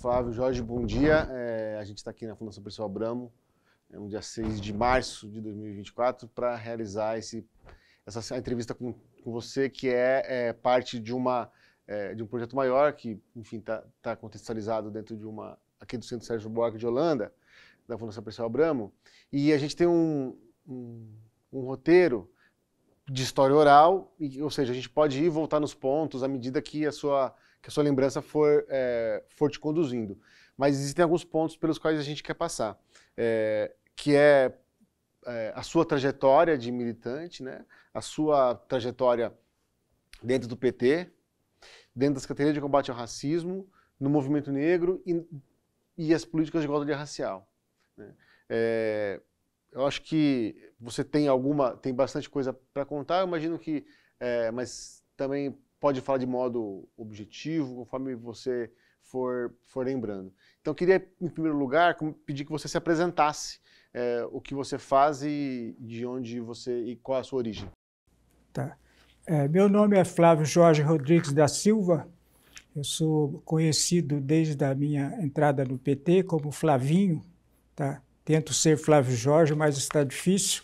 Flávio Jorge, bom dia. É, a gente está aqui na Fundação Pessoal Abramo, é, no dia 6 de março de 2024, para realizar esse, essa entrevista com, com você, que é, é parte de, uma, é, de um projeto maior, que, enfim, está tá contextualizado dentro de uma. aqui do Centro Sérgio Buarque de Holanda, da Fundação Pessoal Abramo. E a gente tem um, um, um roteiro de história oral, e, ou seja, a gente pode ir voltar nos pontos à medida que a sua que a sua lembrança for, é, for te conduzindo. Mas existem alguns pontos pelos quais a gente quer passar, é, que é, é, a sua trajetória de militante, né? a sua trajetória dentro do PT, dentro das categorias de combate ao racismo, no movimento negro e, e as políticas de igualdade racial. Né? É, eu acho que você tem alguma, tem bastante coisa para contar. Eu imagino que, é, mas também pode falar de modo objetivo, conforme você for, for lembrando. Então, queria, em primeiro lugar, pedir que você se apresentasse, é, o que você faz e de onde você e qual a sua origem. Tá. É, meu nome é Flávio Jorge Rodrigues da Silva. Eu sou conhecido desde a minha entrada no PT como Flavinho, tá? Tento ser Flávio Jorge, mas está difícil.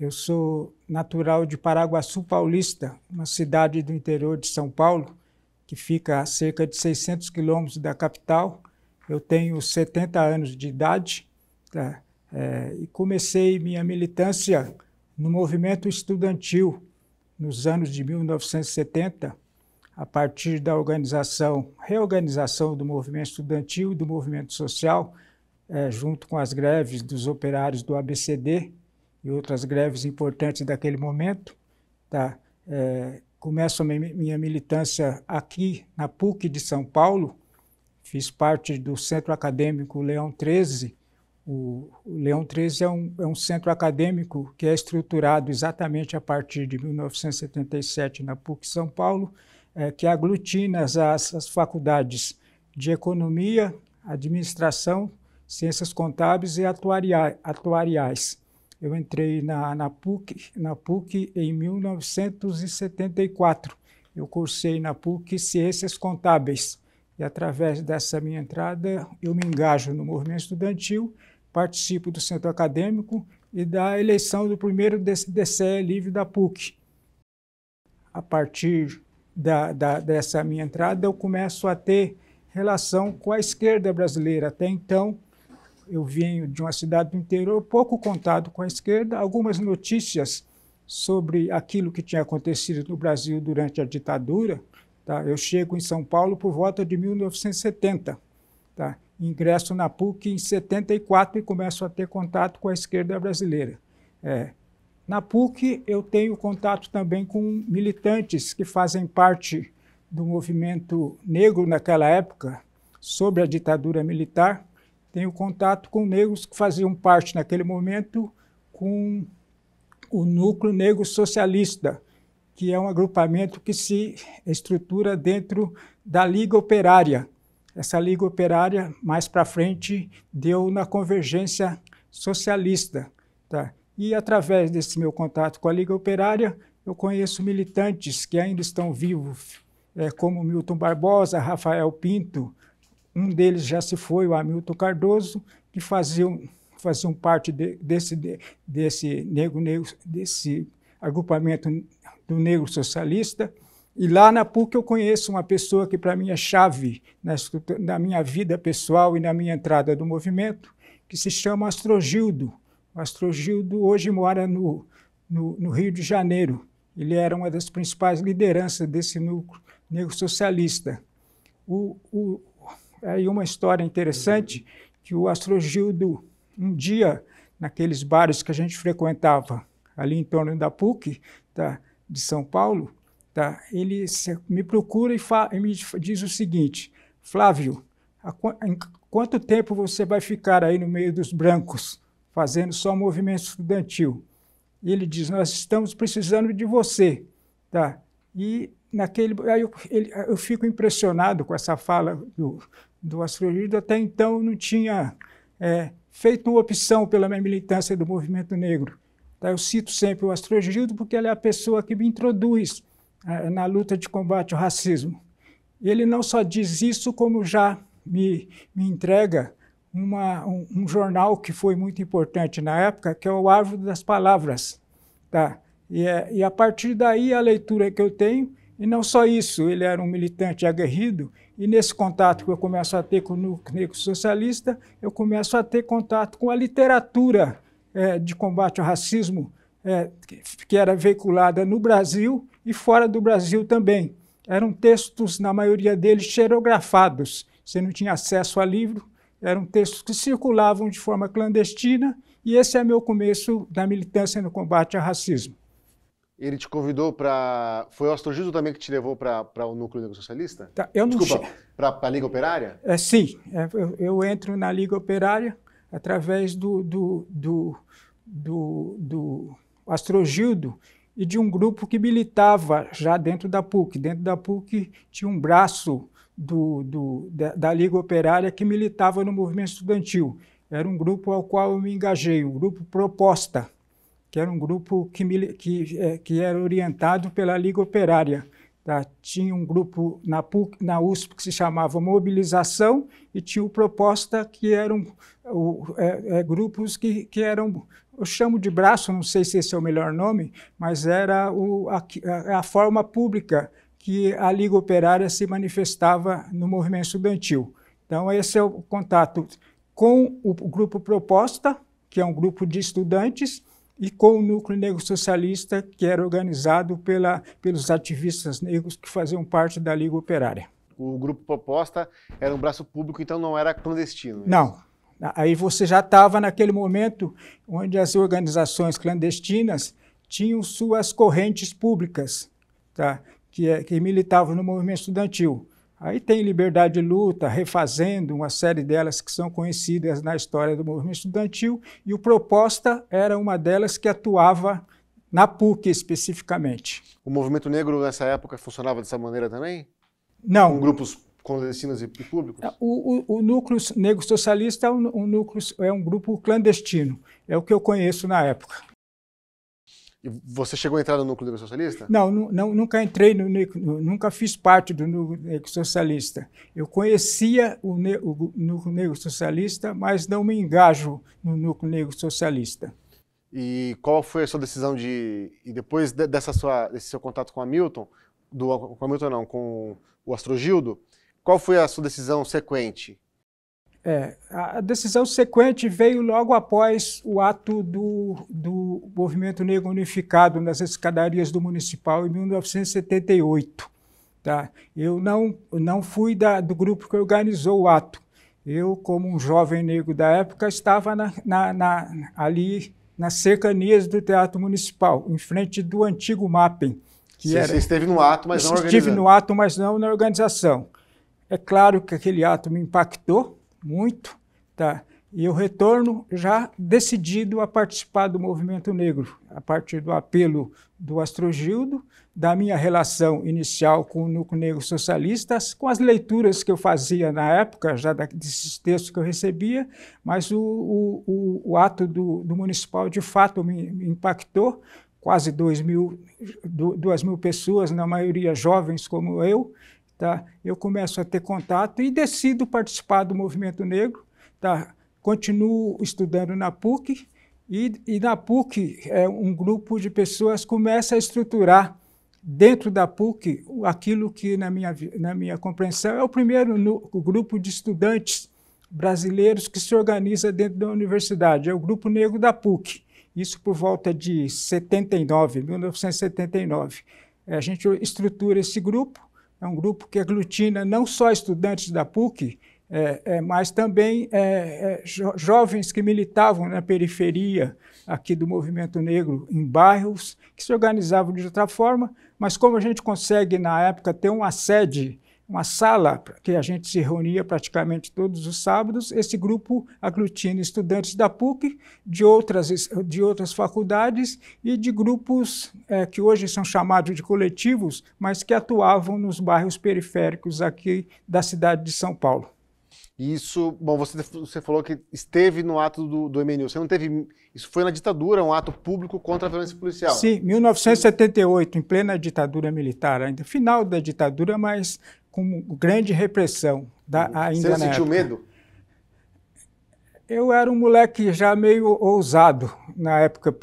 Eu sou natural de Paraguaçu Paulista, uma cidade do interior de São Paulo, que fica a cerca de 600 quilômetros da capital. Eu tenho 70 anos de idade tá? é, e comecei minha militância no movimento estudantil nos anos de 1970, a partir da organização, reorganização do movimento estudantil e do movimento social, é, junto com as greves dos operários do ABCD, e outras greves importantes daquele momento, tá? É, começo a minha militância aqui na PUC de São Paulo, fiz parte do Centro Acadêmico Leão 13. O, o Leão 13 é um, é um centro acadêmico que é estruturado exatamente a partir de 1977 na PUC São Paulo, é, que aglutina as, as faculdades de Economia, Administração, Ciências Contábeis e Atuaria, Atuariais. Eu entrei na, na, PUC, na PUC em 1974. Eu cursei na PUC Ciências Contábeis. E através dessa minha entrada, eu me engajo no movimento estudantil, participo do centro acadêmico e da eleição do primeiro DCE livre da PUC. A partir da, da, dessa minha entrada, eu começo a ter relação com a esquerda brasileira. Até então, eu venho de uma cidade do interior, pouco contato com a esquerda, algumas notícias sobre aquilo que tinha acontecido no Brasil durante a ditadura. Tá? Eu chego em São Paulo por volta de 1970. Tá? Ingresso na PUC em 74 e começo a ter contato com a esquerda brasileira. É. Na PUC, eu tenho contato também com militantes que fazem parte do movimento negro naquela época, sobre a ditadura militar tenho contato com negros que faziam parte, naquele momento, com o Núcleo Negro Socialista, que é um agrupamento que se estrutura dentro da Liga Operária. Essa Liga Operária, mais para frente, deu na Convergência Socialista. Tá? E, através desse meu contato com a Liga Operária, eu conheço militantes que ainda estão vivos, é, como Milton Barbosa, Rafael Pinto, um deles já se foi, o Hamilton Cardoso, que faziam, faziam parte de, desse, de, desse, negro, negro, desse agrupamento do negro socialista. E lá na PUC eu conheço uma pessoa que, para mim, é chave na, na minha vida pessoal e na minha entrada do movimento, que se chama Astrogildo. O Astrogildo hoje mora no, no, no, Rio de Janeiro. Ele era uma das principais lideranças desse núcleo negro socialista. O, o, aí uma história interessante que o Astrogildo, um dia, naqueles bares que a gente frequentava ali em torno da PUC, tá, de São Paulo, tá, ele me procura e, e me diz o seguinte, Flávio, qu em quanto tempo você vai ficar aí no meio dos brancos, fazendo só movimento estudantil? E ele diz, nós estamos precisando de você. Tá? E naquele aí eu, ele, eu, fico impressionado com essa fala do, do Astrolíder, até então não tinha é, feito uma opção pela minha militância do movimento negro. Tá? Eu cito sempre o Astrogildo porque ele é a pessoa que me introduz é, na luta de combate ao racismo. Ele não só diz isso, como já me, me entrega uma, um, um, jornal que foi muito importante na época, que é o Árvore das Palavras. Tá? E, é, e a partir daí a leitura que eu tenho, e não só isso, ele era um militante aguerrido, e nesse contato que eu começo a ter com o núcleo negro socialista, eu começo a ter contato com a literatura é, de combate ao racismo é, que era veiculada no Brasil e fora do Brasil também. Eram textos, na maioria deles, xerografados. Você não tinha acesso a livro, eram textos que circulavam de forma clandestina, e esse é meu começo da militância no combate ao racismo ele te convidou para. Foi o Astrojudo também que te levou para o Núcleo Negro Socialista? Tá, eu não Desculpa, para a Liga Operária? É, sim, é, eu, eu, entro na Liga Operária através do, do, do, do, do Astrogildo e de um grupo que militava já dentro da PUC. Dentro da PUC tinha um braço do, do, da, da Liga Operária que militava no movimento estudantil. Era um grupo ao qual eu me engajei, um grupo proposta que era um grupo que, que, é, que era orientado pela Liga Operária. Tá? Tinha um grupo na, PUC, na, USP que se chamava Mobilização e tinha o Proposta, que eram o, é, é, grupos que, que eram eu chamo de braço, não sei se esse é o melhor nome, mas era o, a, a, forma pública que a Liga Operária se manifestava no movimento estudantil. Então, esse é o contato com o, o grupo Proposta, que é um grupo de estudantes, e com o núcleo negro socialista, que era organizado pela, pelos ativistas negros que faziam parte da Liga Operária. O grupo proposta era um braço público, então não era clandestino? É não. Aí você já estava naquele momento onde as organizações clandestinas tinham suas correntes públicas, tá? que, é, que militavam no movimento estudantil. Aí tem Liberdade e Luta, refazendo uma série delas que são conhecidas na história do movimento estudantil, e o Proposta era uma delas que atuava na PUC especificamente. O movimento negro nessa época funcionava dessa maneira também? Não. Com grupos clandestinos e públicos? É, o, o, o núcleo negro socialista é um, um núcleo, é um grupo clandestino, é o que eu conheço na época. E você chegou a entrar no Núcleo Negro Socialista? Não, não, nunca entrei, no, núcleo, nunca fiz parte do Núcleo Socialista. Eu conhecia o, ne o Núcleo Negro Socialista, mas não me engajo no Núcleo Negro Socialista. E qual foi a sua decisão de. E depois dessa sua, desse seu contato com Hamilton, do, com a não, com o Astrogildo, qual foi a sua decisão sequente? É, a decisão sequente veio logo após o ato do, do Movimento Negro Unificado nas escadarias do Municipal em 1978. Tá? Eu não, não fui da, do grupo que organizou o ato. Eu, como um jovem negro da época, estava na, na, na, ali nas cercanias do Teatro Municipal, em frente do antigo Mapping. Que Sim, era... Você esteve no ato, mas não organizando. Estive no ato, mas não na organização. É claro que aquele ato me impactou, muito, tá? E eu retorno já decidido a participar do movimento negro, a partir do apelo do Astrogildo, da minha relação inicial com o Núcleo Negro Socialistas, com as leituras que eu fazia na época, já desses textos que eu recebia, mas o, o, o ato do, do, municipal de fato me, me impactou. Quase 2 mil, 2 mil pessoas, na maioria jovens como eu, tá? eu começo a ter contato e decido participar do movimento negro. Tá? Continuo estudando na PUC e, e na PUC é, um grupo de pessoas começa a estruturar dentro da PUC aquilo que, na minha, na minha compreensão, é o primeiro no, o grupo de estudantes brasileiros que se organiza dentro da universidade, é o Grupo Negro da PUC. Isso por volta de 79, 1979. É, a gente estrutura esse grupo é um grupo que aglutina não só estudantes da PUC, é, é, mas também é, é, jo jovens que militavam na periferia aqui do movimento negro, em bairros, que se organizavam de outra forma, mas como a gente consegue, na época, ter uma sede uma sala que a gente se reunia praticamente todos os sábados. Esse grupo aglutina estudantes da PUC, de outras, de outras faculdades e de grupos é, que hoje são chamados de coletivos, mas que atuavam nos bairros periféricos aqui da cidade de São Paulo isso, bom, você, você falou que esteve no ato do, do MNU. Você não teve. Isso foi na ditadura, um ato público contra a violência policial. Sim, 1978, em plena ditadura militar, ainda final da ditadura, mas com grande repressão da, ainda Você sentiu medo? Eu era um moleque já meio ousado na época,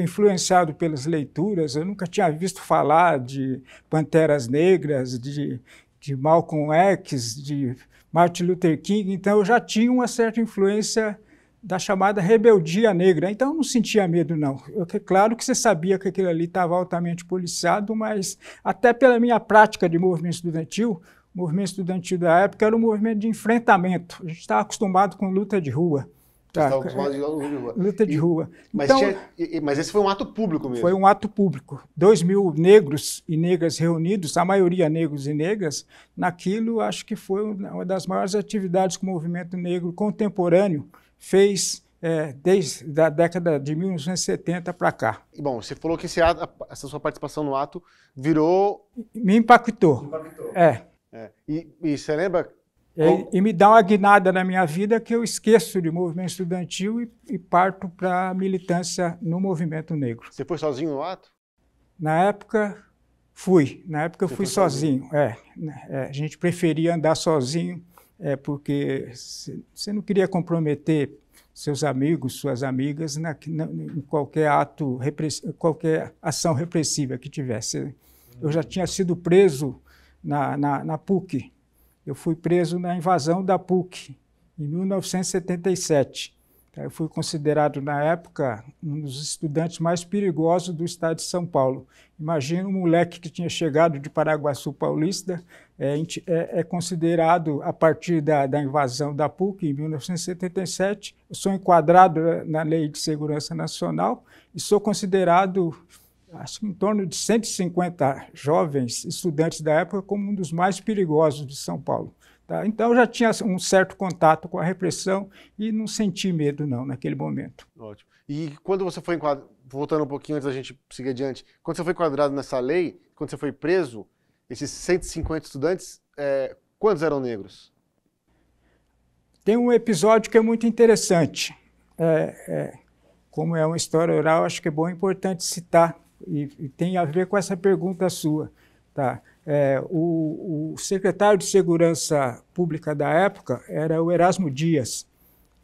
influenciado pelas leituras. Eu nunca tinha visto falar de Panteras Negras, de, de Malcolm X, de Martin Luther King, então eu já tinha uma certa influência da chamada rebeldia negra. Então eu não sentia medo, não. Eu, é claro que você sabia que aquilo ali estava altamente policiado, mas até pela minha prática de movimento estudantil, o movimento estudantil da época era um movimento de enfrentamento. A gente estava acostumado com luta de rua. Tá, é, luta de Luta de rua. Mas, então, tinha, mas esse foi um ato público mesmo. Foi um ato público. Dois mil negros e negras reunidos, a maioria negros e negras, naquilo acho que foi uma das maiores atividades que o movimento negro contemporâneo fez é, desde a década de 1970 para cá. Bom, você falou que ato, essa sua participação no ato virou. Me impactou. Me impactou. É. é. E, e você lembra é, e me dá uma guinada na minha vida que eu esqueço de movimento estudantil e, e parto para a militância no movimento negro. Você foi sozinho no ato? Na época, fui. Na época, eu fui sozinho. sozinho. É, né, é, a gente preferia andar sozinho, é, porque você não queria comprometer seus amigos, suas amigas, na, na, em qualquer ato, qualquer ação repressiva que tivesse. Eu já hum. tinha sido preso na, na, na PUC, eu fui preso na invasão da PUC, em 1977. Eu fui considerado, na época, um dos estudantes mais perigosos do estado de São Paulo. Imagina um moleque que tinha chegado de Paraguaçu Paulista, é, é, é considerado, a partir da, da, invasão da PUC, em 1977, eu sou enquadrado é, na Lei de Segurança Nacional e sou considerado acho que em torno de 150 jovens estudantes da época como um dos mais perigosos de São Paulo. Tá? Então eu já tinha assim, um certo contato com a repressão e não senti medo não naquele momento. Ótimo. E quando você foi enquadrado, voltando um pouquinho antes da gente seguir adiante, quando você foi enquadrado nessa lei, quando você foi preso, esses 150 estudantes, é, quantos eram negros? Tem um episódio que é muito interessante. É, é, como é uma história oral, acho que é bom e importante citar e, e tem a ver com essa pergunta sua. Tá? É, o, o, secretário de Segurança Pública da época era o Erasmo Dias.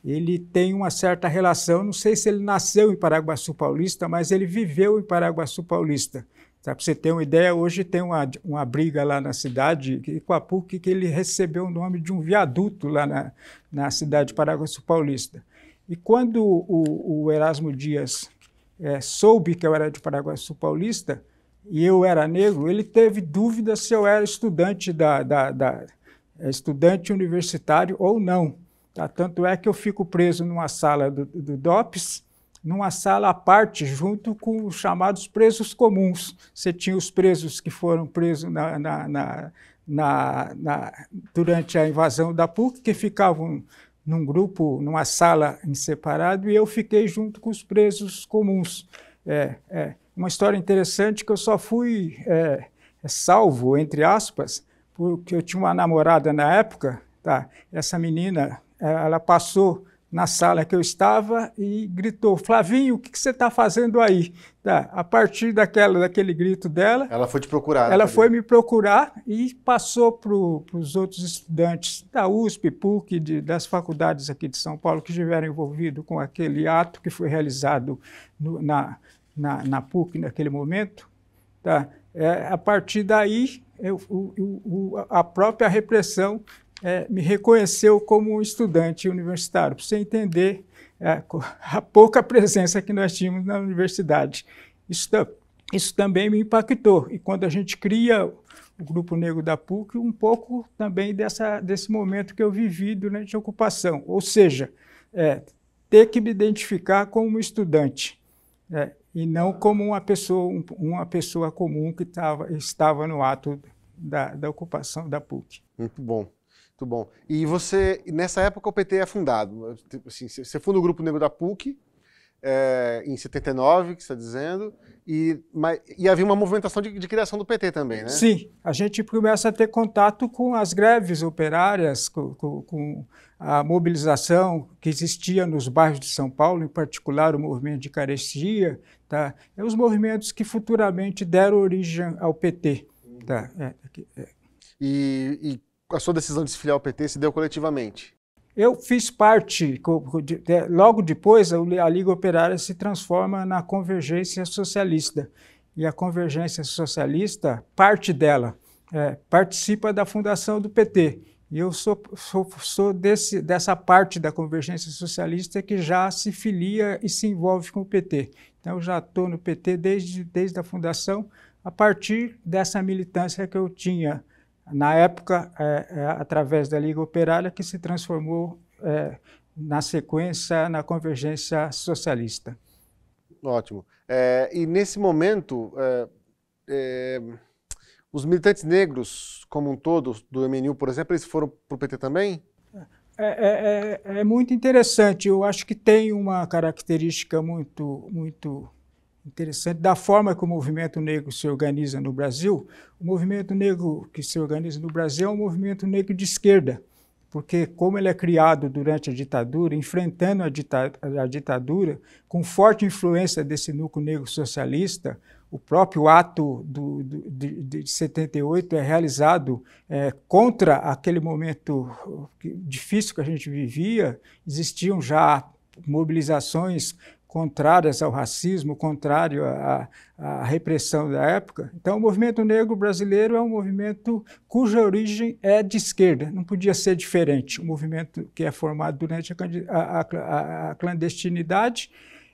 Ele tem uma certa relação, não sei se ele nasceu em Paraguaçu Paulista, mas ele viveu em Paraguaçu Paulista. Tá? Para você ter uma ideia, hoje tem uma, uma briga lá na cidade, com a PUC que ele recebeu o nome de um viaduto lá na, na cidade de Paraguaçu Paulista. E quando o, o Erasmo Dias é, soube que eu era de Paraguaçu Paulista e eu era negro, ele teve dúvida se eu era estudante da, da, da é, estudante universitário ou não. Tá? Tanto é que eu fico preso numa sala do, do DOPS, numa sala à parte, junto com os chamados presos comuns. Você tinha os presos que foram presos na, na, na, na durante a invasão da PUC, que ficavam num grupo, numa sala em separado, e eu fiquei junto com os presos comuns. É, é uma história interessante que eu só fui é, é salvo, entre aspas, porque eu tinha uma namorada na época, tá? essa menina, ela passou na sala que eu estava e gritou: Flavinho, o que, que você está fazendo aí? Tá. A partir daquela, daquele grito dela. Ela foi te procurar. Né, ela foi me procurar e passou para os outros estudantes da USP, PUC, de, das faculdades aqui de São Paulo que estiveram envolvidos com aquele ato que foi realizado no, na, na, na, PUC naquele momento. Tá. É, a partir daí, eu, a própria repressão é, me reconheceu como um estudante universitário, para você entender é, a pouca presença que nós tínhamos na universidade. Isso, isso também me impactou. E quando a gente cria o Grupo Negro da PUC, um pouco também dessa, desse momento que eu vivi durante a ocupação. Ou seja, é, ter que me identificar como um estudante né, e não como uma pessoa, uma pessoa comum que tava, estava no ato da, da ocupação da PUC. Muito bom. Muito bom. E você, nessa época, o PT é fundado. Tipo assim, você funda o Grupo Negro da PUC, é, em 79, que está dizendo, e, mas, e havia uma movimentação de, de, criação do PT também, né? Sim, a gente começa a ter contato com as greves operárias, com, com, com, a mobilização que existia nos bairros de São Paulo, em particular o movimento de carestia, tá? É os movimentos que futuramente deram origem ao PT, tá? É, é. é. E, e a sua decisão de se filiar ao PT se deu coletivamente? Eu fiz parte, logo depois a Liga Operária se transforma na Convergência Socialista. E a Convergência Socialista, parte dela, é, participa da fundação do PT. E eu sou, sou, sou desse, dessa parte da Convergência Socialista que já se filia e se envolve com o PT. Então, eu já estou no PT desde, desde a fundação, a partir dessa militância que eu tinha na época, é, é, através da Liga Operária, que se transformou é, na sequência na Convergência Socialista. Ótimo. É, e nesse momento, é, é, os militantes negros, como um todo, do MNU, por exemplo, eles foram para o PT também? É, é, é, muito interessante. Eu acho que tem uma característica muito, muito interessante da forma que o movimento negro se organiza no Brasil. O movimento negro que se organiza no Brasil é um movimento negro de esquerda, porque como ele é criado durante a ditadura, enfrentando a, dita a ditadura, com forte influência desse núcleo negro socialista, o próprio ato do, do, de, de 78 é realizado é, contra aquele momento difícil que a gente vivia. Existiam já mobilizações contrárias ao racismo, contrário à, à, repressão da época. Então, o movimento negro brasileiro é um movimento cuja origem é de esquerda, não podia ser diferente. Um movimento que é formado durante a, a, a clandestinidade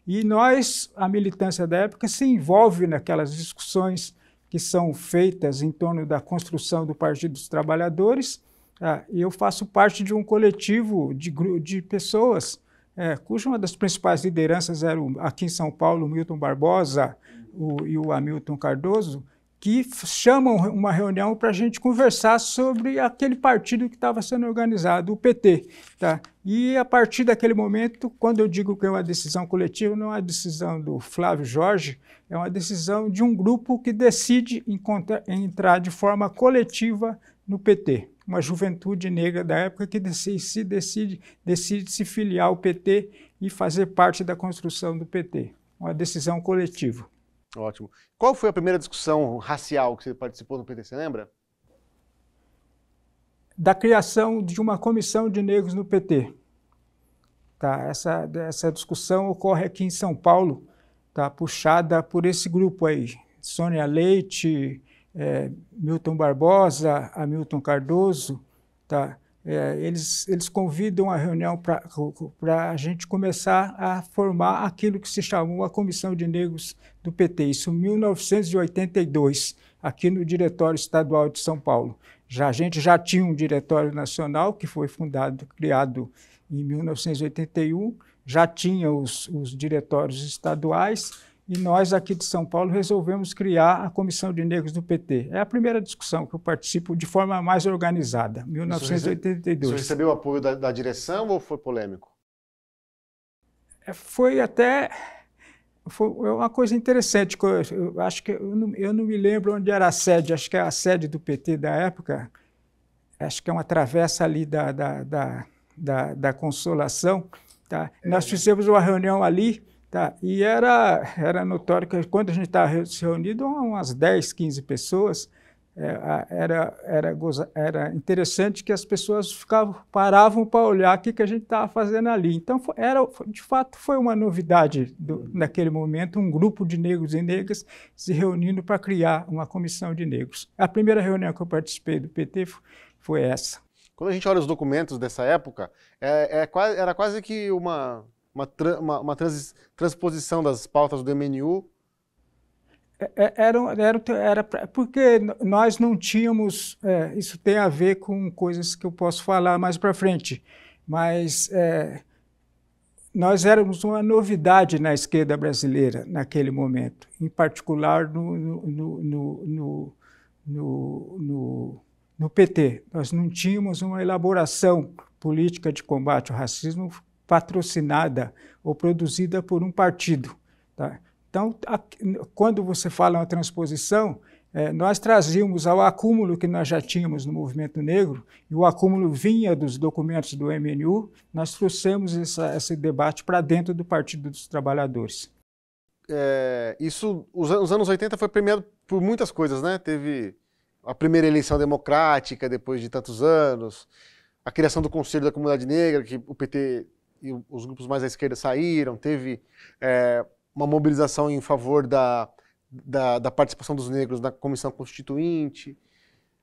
e nós, a militância da época, se envolve naquelas discussões que são feitas em torno da construção do Partido dos Trabalhadores. Ah, eu faço parte de um coletivo de, de pessoas é, cuja uma das principais lideranças era o, aqui em São Paulo, o Milton Barbosa o, e o Hamilton Cardoso, que chamam uma reunião para a gente conversar sobre aquele partido que estava sendo organizado, o PT. Tá? E a partir daquele momento, quando eu digo que é uma decisão coletiva, não é uma decisão do Flávio Jorge, é uma decisão de um grupo que decide entrar de forma coletiva no PT uma juventude negra da época que decide, decide, decide se filiar ao PT e fazer parte da construção do PT. Uma decisão coletiva. Ótimo. Qual foi a primeira discussão racial que você participou no PT, você lembra? Da criação de uma comissão de negros no PT. Tá, essa, essa discussão ocorre aqui em São Paulo, tá, puxada por esse grupo aí. Sônia Leite, é, Milton Barbosa, Hamilton Cardoso, tá? É, eles, eles convidam a reunião para a gente começar a formar aquilo que se chamou a Comissão de Negros do PT, isso em 1982, aqui no Diretório Estadual de São Paulo. Já, a gente já tinha um Diretório Nacional, que foi fundado, criado em 1981, já tinha os, os diretórios estaduais, e nós, aqui de São Paulo, resolvemos criar a Comissão de Negros do PT. É a primeira discussão que eu participo de forma mais organizada, 1982. Você recebeu apoio da, da direção ou foi polêmico? É, foi até foi é uma coisa interessante. Eu acho que eu não, eu não, me lembro onde era a sede. Acho que é a sede do PT da época, acho que é uma travessa ali da, da, da, da, da Consolação. Tá? É. Nós né? fizemos uma reunião ali Tá, e era, era notório que quando a gente estava se reunido, umas 10, 15 pessoas, é, era, era, era interessante que as pessoas ficavam, paravam para olhar o que, que a gente estava fazendo ali. Então, era, de fato, foi uma novidade do, naquele momento, um grupo de negros e negras se reunindo para criar uma comissão de negros. A primeira reunião que eu participei do PT foi essa. Quando a gente olha os documentos dessa época, é, é, era quase que uma uma, uma, uma trans, transposição das pautas do MNU? É, é, era, era, era porque nós não tínhamos. É, isso tem a ver com coisas que eu posso falar mais para frente, mas é, nós éramos uma novidade na esquerda brasileira naquele momento, em particular no, no, no, no, no PT. Nós não tínhamos uma elaboração política de combate ao racismo patrocinada ou produzida por um partido. Tá? Então, a, quando você fala uma transposição, é, nós trazíamos ao acúmulo que nós já tínhamos no movimento negro, e o acúmulo vinha dos documentos do MNU, nós trouxemos essa, esse debate para dentro do Partido dos Trabalhadores. É, isso, os, os anos 80 foi premiado por muitas coisas, né? Teve a primeira eleição democrática depois de tantos anos, a criação do Conselho da Comunidade Negra, que o PT e os grupos mais à esquerda saíram, teve é, uma mobilização em favor da, da, da, participação dos negros na comissão constituinte,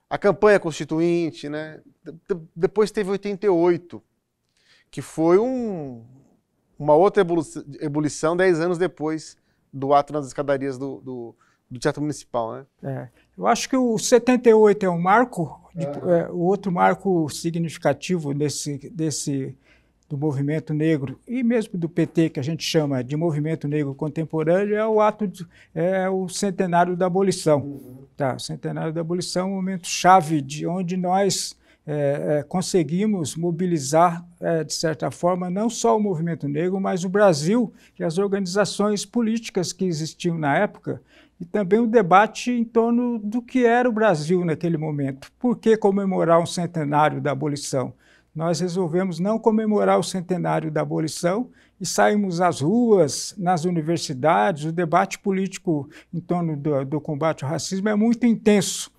a campanha constituinte, né? De, depois teve 88, que foi um, uma outra ebulição, dez anos depois do ato nas escadarias do, do, do Teatro Municipal, né? É. Eu acho que o 78 é um marco, de, é. É, o outro marco significativo desse, desse do movimento negro e mesmo do PT, que a gente chama de movimento negro contemporâneo, é o ato de, é, é o centenário da abolição. Uhum. Tá, centenário da abolição, um momento chave de onde nós é, é, conseguimos mobilizar, é, de certa forma, não só o movimento negro, mas o Brasil e as organizações políticas que existiam na época, e também o debate em torno do que era o Brasil naquele momento. Por que comemorar um centenário da abolição? nós resolvemos não comemorar o centenário da abolição e saímos às ruas, nas universidades. O debate político em torno do, do combate ao racismo é muito intenso.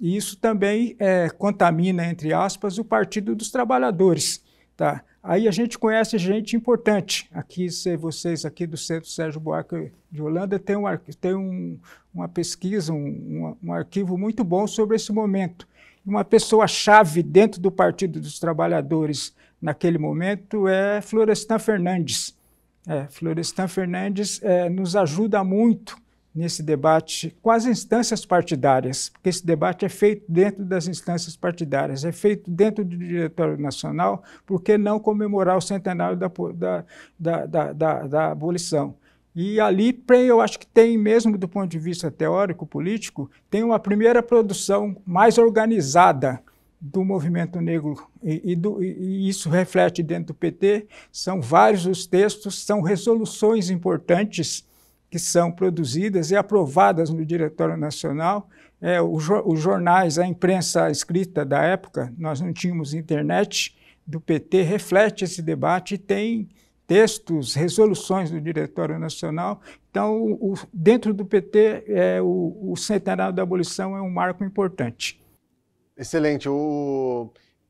E isso também é, contamina, entre aspas, o Partido dos Trabalhadores. Tá? Aí a gente conhece gente importante. Aqui, vocês aqui do Centro Sérgio Buarque de Holanda tem, um, tem um, uma pesquisa, um, um arquivo muito bom sobre esse momento. Uma pessoa-chave dentro do Partido dos Trabalhadores naquele momento é Florestan Fernandes. É, Florestan Fernandes é, nos ajuda muito nesse debate com as instâncias partidárias, porque esse debate é feito dentro das instâncias partidárias, é feito dentro do Diretório Nacional, por que não comemorar o centenário da, da, da, da abolição? E ali eu acho que tem, mesmo do ponto de vista teórico-político, tem uma primeira produção mais organizada do movimento negro. E, e, do, e, isso reflete dentro do PT. São vários os textos, são resoluções importantes que são produzidas e aprovadas no Diretório Nacional. É, os, os jornais, a imprensa escrita da época, nós não tínhamos internet, do PT reflete esse debate e tem textos, resoluções do Diretório Nacional. Então, o, o, dentro do PT, é, o, o, centenário da abolição é um marco importante. Excelente.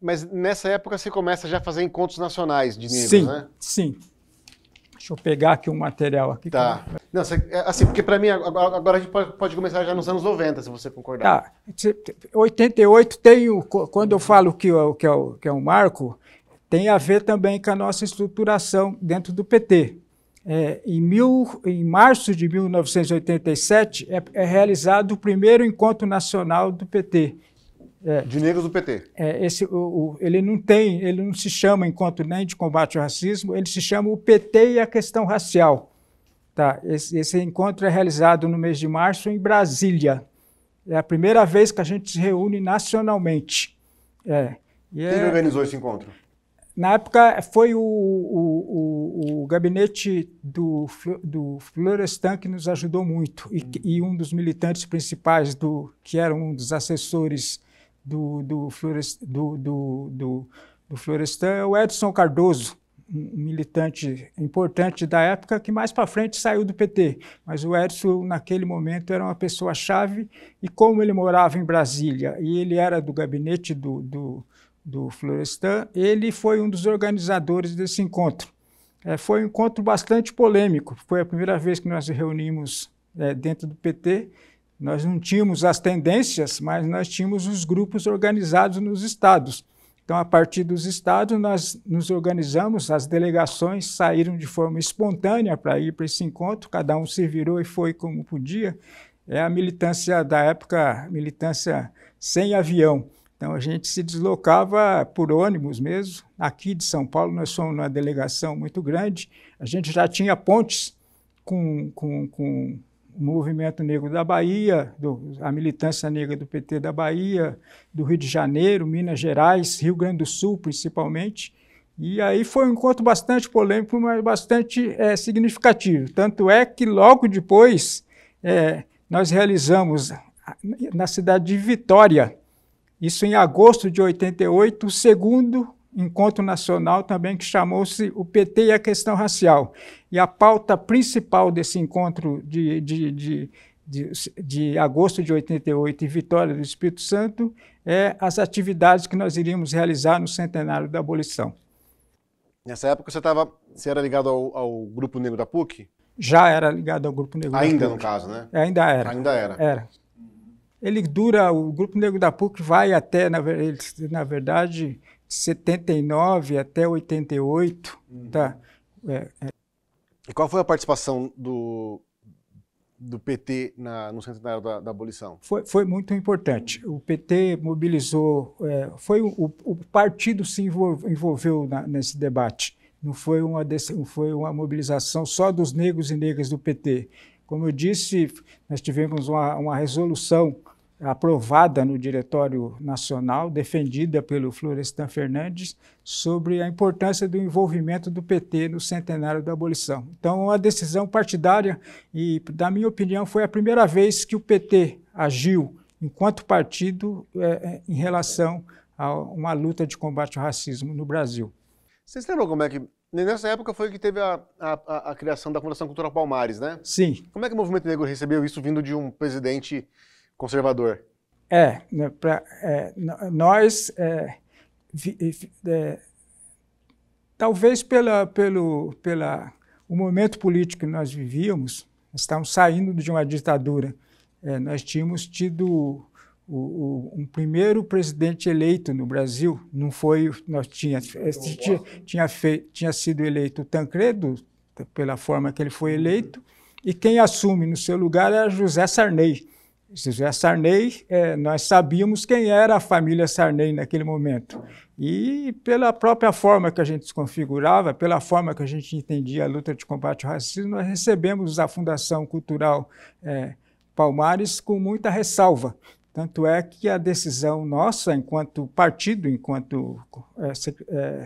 Mas nessa época você começa já a fazer encontros nacionais de nível sim, né? Sim, Deixa eu pegar aqui um material aqui. Tá. Que... Não, é, assim, porque para mim, agora, a gente pode, pode, começar já nos anos 90, se você concordar. Tá. 88 tem o, Quando eu falo que, é que, é, o, que é um marco, tem a ver também com a nossa estruturação dentro do PT. É, em, mil, em, março de 1987 é, é, realizado o primeiro encontro nacional do PT. É, de negros do PT. É, esse, o, o, ele não tem, ele não se chama encontro nem de combate ao racismo, ele se chama o PT e a questão racial. Tá? Esse, esse encontro é realizado no mês de março em Brasília. É a primeira vez que a gente se reúne nacionalmente. É. E é Quem organizou esse encontro? Na época, foi o, o, o, o gabinete do, do Florestan que nos ajudou muito, e, hum. e, um dos militantes principais, do, que era um dos assessores do, do, Flores, do, do, do, do Florestan, é o Edson Cardoso, um militante importante da época que mais para frente saiu do PT, mas o Edson naquele momento era uma pessoa chave e como ele morava em Brasília e ele era do gabinete do, do do Florestan, ele foi um dos organizadores desse encontro. É, foi um encontro bastante polêmico, foi a primeira vez que nós nos reunimos é, dentro do PT. Nós não tínhamos as tendências, mas nós tínhamos os grupos organizados nos estados. Então, a partir dos estados, nós nos organizamos, as delegações saíram de forma espontânea para ir para esse encontro, cada um se virou e foi como podia. É a militância da época, militância sem avião. Então a gente se deslocava por ônibus mesmo. Aqui de São Paulo nós somos uma delegação muito grande. A gente já tinha pontes com, com, com o movimento negro da Bahia, do, a militância negra do PT da Bahia, do Rio de Janeiro, Minas Gerais, Rio Grande do Sul principalmente. E aí foi um encontro bastante polêmico, mas bastante é, significativo. Tanto é que logo depois é, nós realizamos na cidade de Vitória isso em agosto de 88, o segundo encontro nacional também que chamou-se o PT e a questão racial. E a pauta principal desse encontro de, de, de, de, de agosto de 88 e Vitória do Espírito Santo é as atividades que nós iríamos realizar no centenário da abolição. Nessa época você, tava, você era ligado ao, ao Grupo Negro da PUC? Já era ligado ao Grupo Negro Ainda, da PUC. Ainda, no caso, né? Ainda era. Ainda era. Era. Ele dura, o Grupo Negro da PUC vai até, na, na verdade, de 79 até 88. Uhum. Tá? É, é. E qual foi a participação do, do PT na, no centenário da, da abolição? Foi, foi, muito importante. O PT mobilizou, é, foi o, o, partido se envolveu, na, nesse debate. Não foi uma, foi uma mobilização só dos negros e negras do PT. Como eu disse, nós tivemos uma, uma resolução aprovada no Diretório Nacional, defendida pelo Florestan Fernandes, sobre a importância do envolvimento do PT no centenário da abolição. Então, uma decisão partidária e, na minha opinião, foi a primeira vez que o PT agiu enquanto partido é, é, em relação a uma luta de combate ao racismo no Brasil. Vocês lembram como é que Nessa época foi que teve a, a, a, criação da Fundação Cultural Palmares, né? Sim. Como é que o movimento negro recebeu isso vindo de um presidente conservador. É, né, pra, é nós é, é, talvez pela, pelo pela, o momento político que nós vivíamos, estávamos saindo de uma ditadura. É, nós tínhamos tido o, o, um primeiro presidente eleito no Brasil, não foi, nós tinha, tinha, tinha, fe, tinha sido eleito Tancredo, pela forma que ele foi eleito, uhum. e quem assume no seu lugar é José Sarney. José Sarney, é, nós sabíamos quem era a família Sarney naquele momento. E pela própria forma que a gente se configurava, pela forma que a gente entendia a luta de combate ao racismo, nós recebemos a Fundação Cultural é, Palmares com muita ressalva. Tanto é que a decisão nossa, enquanto partido, enquanto é, é,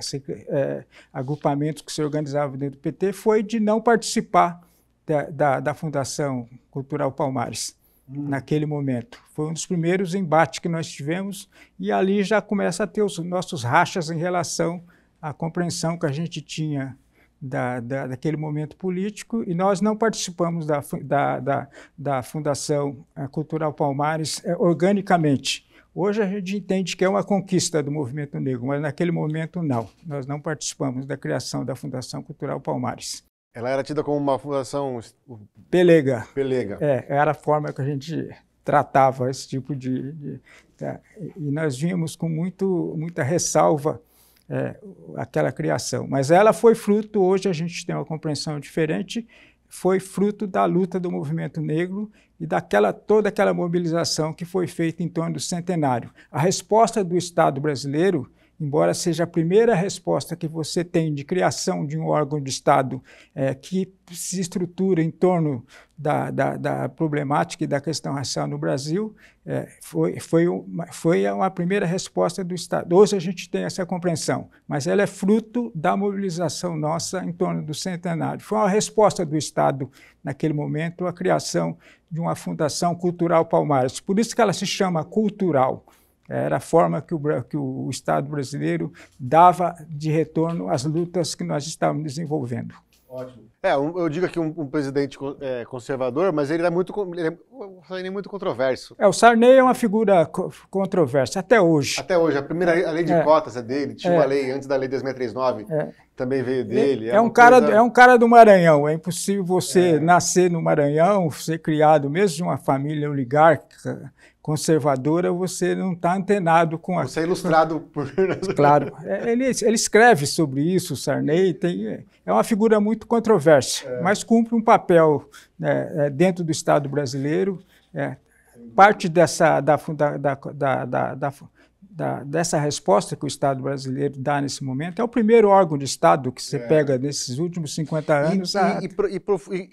é agrupamento que se organizava dentro do PT, foi de não participar da, da, da Fundação Cultural Palmares hum. naquele momento. Foi um dos primeiros embates que nós tivemos e ali já começa a ter os nossos rachas em relação à compreensão que a gente tinha da, da, daquele momento político e nós não participamos da, da, da, da Fundação eh, Cultural Palmares eh, organicamente. Hoje a gente entende que é uma conquista do movimento negro, mas naquele momento não. Nós não participamos da criação da Fundação Cultural Palmares. Ela era tida como uma fundação. Pelega. Pelega. É, era a forma que a gente tratava esse tipo de. de é, E nós vimos com muito, muita ressalva é, aquela criação. Mas ela foi fruto, hoje a gente tem uma compreensão diferente, foi fruto da luta do movimento negro e daquela toda aquela mobilização que foi feita em torno do centenário. A resposta do Estado brasileiro embora seja a primeira resposta que você tem de criação de um órgão de Estado é, que se estrutura em torno da, da, da, problemática e da questão racial no Brasil, é, foi, foi, uma, foi uma primeira resposta do Estado. Hoje a gente tem essa compreensão, mas ela é fruto da mobilização nossa em torno do centenário. Foi uma resposta do Estado, naquele momento, a criação de uma Fundação Cultural Palmares. Por isso que ela se chama cultural. Era a forma que o, que o Estado brasileiro dava de retorno às lutas que nós estávamos desenvolvendo. Ótimo. É, um, eu digo aqui um, um presidente é, conservador, mas ele é muito, ele é, o Sarney é muito controverso. É, o Sarney é uma figura co controversa, até hoje. Até hoje, a primeira a é, lei de é, cotas é dele, tinha uma é. lei antes da lei 2639, é. também veio dele. É, um cara, é um cara do Maranhão, é impossível você nascer no Maranhão, ser criado mesmo de uma família oligárquica, conservadora, você não está antenado com a... Você é ilustrado por... claro. É, ele, ele escreve sobre isso, Sarney. Tem, é, é uma figura muito controversa, é. mas cumpre um papel né, é, dentro do Estado brasileiro. É. Parte dessa, da, da, da, da da, dessa resposta que o Estado brasileiro dá nesse momento. É o primeiro órgão de Estado que você é. pega nesses últimos 50 anos. E, a... e,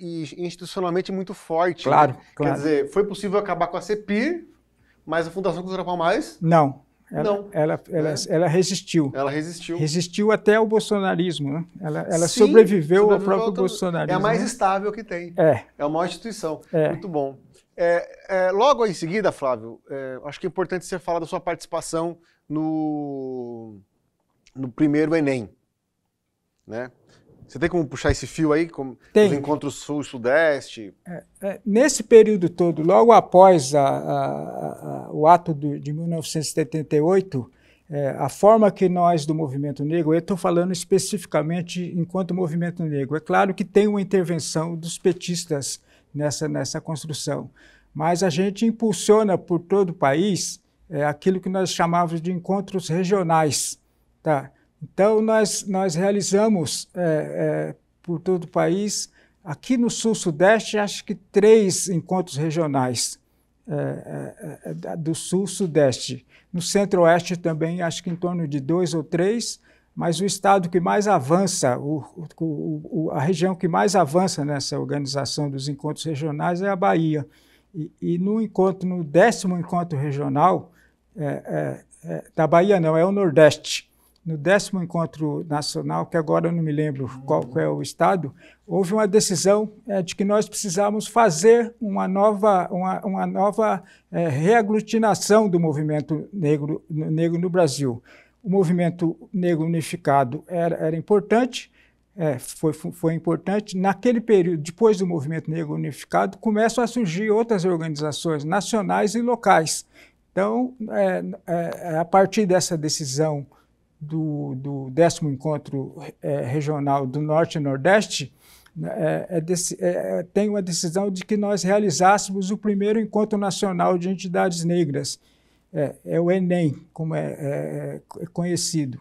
e, e institucionalmente muito forte. Claro, né? claro, Quer dizer, foi possível acabar com a Cpi mas a Fundação Cultural Palmares? Não. Ela, não. Ela, ela, é. ela, resistiu. Ela resistiu. Resistiu até o bolsonarismo. Né? Ela, ela Sim, sobreviveu, sobreviveu, ao próprio ao bolsonarismo. É a mais né? estável que tem. É. É uma instituição. É. Muito bom. É, é, logo em seguida, Flávio, é, acho que é importante você falar da sua participação no, no primeiro Enem. Né? Você tem como puxar esse fio aí? Como tem. Os encontros sul sudeste? É, é, nesse período todo, logo após a, a, a, o ato de, de 1978, é, a forma que nós do movimento negro, eu estou falando especificamente enquanto movimento negro, é claro que tem uma intervenção dos petistas nessa, nessa construção, mas a gente impulsiona por todo o país é, aquilo que nós chamávamos de encontros regionais. Tá? Então, nós, nós realizamos é, é, por todo o país, aqui no Sul-Sudeste, acho que três encontros regionais é, é, é do Sul-Sudeste. No Centro-Oeste também, acho que em torno de dois ou três, mas o estado que mais avança, o, o, o, a região que mais avança nessa organização dos encontros regionais é a Bahia. E, e no encontro, no décimo encontro regional, é, da Bahia não, é o Nordeste no décimo encontro nacional, que agora eu não me lembro qual, qual é o estado, houve uma decisão é, de que nós precisávamos fazer uma nova, uma, uma nova é, reaglutinação do movimento negro, negro no Brasil. O movimento negro unificado era, era importante, é, foi, foi importante. Naquele período, depois do movimento negro unificado, começam a surgir outras organizações nacionais e locais. Então, a partir dessa decisão do, do décimo encontro é, regional do Norte e Nordeste, é, é, tem uma decisão de que nós realizássemos o primeiro encontro nacional de entidades negras, é, o Enem, como é, conhecido.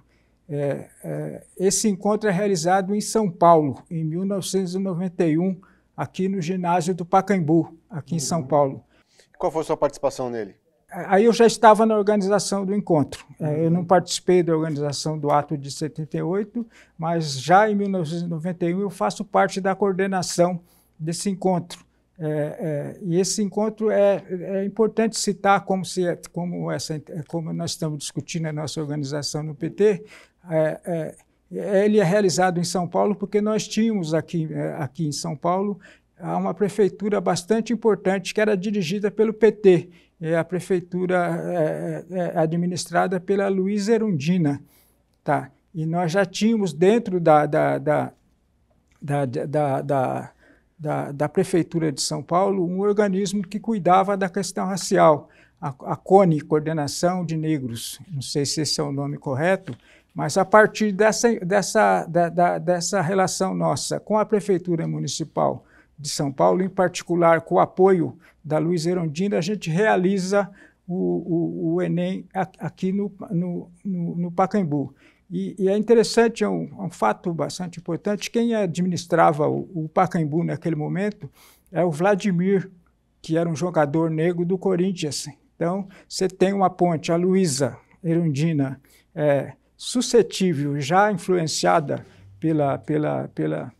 esse encontro é realizado em São Paulo, em 1991, aqui no ginásio do Pacaembu, aqui em São Paulo. Qual foi a sua participação nele? aí eu já estava na organização do encontro. É, eu não participei da organização do ato de 78, mas já em 1991 eu faço parte da coordenação desse encontro. É, é, e esse encontro é, é importante citar como, se, é, como, essa, como nós estamos discutindo a nossa organização no PT. É, ele é realizado em São Paulo porque nós tínhamos aqui, aqui em São Paulo uma prefeitura bastante importante que era dirigida pelo PT é a prefeitura é, é, é administrada pela Luiz Erundina, tá? E nós já tínhamos dentro da, da, da, da, da, da, da, da prefeitura de São Paulo um organismo que cuidava da questão racial, a, a CONE, Coordenação de Negros, não sei se esse é o nome correto, mas a partir dessa, dessa, da, da, dessa relação nossa com a prefeitura municipal de São Paulo, em particular com o apoio da Luiz Erondina, a gente realiza o, o, o Enem aqui no, no, no, no Pacaembu. E, e, é interessante, é um, é um, fato bastante importante, quem administrava o, o Pacaembu naquele momento é o Vladimir, que era um jogador negro do Corinthians. Então, você tem uma ponte, a Luísa Erundina, é, suscetível, já influenciada pela, pela, pela,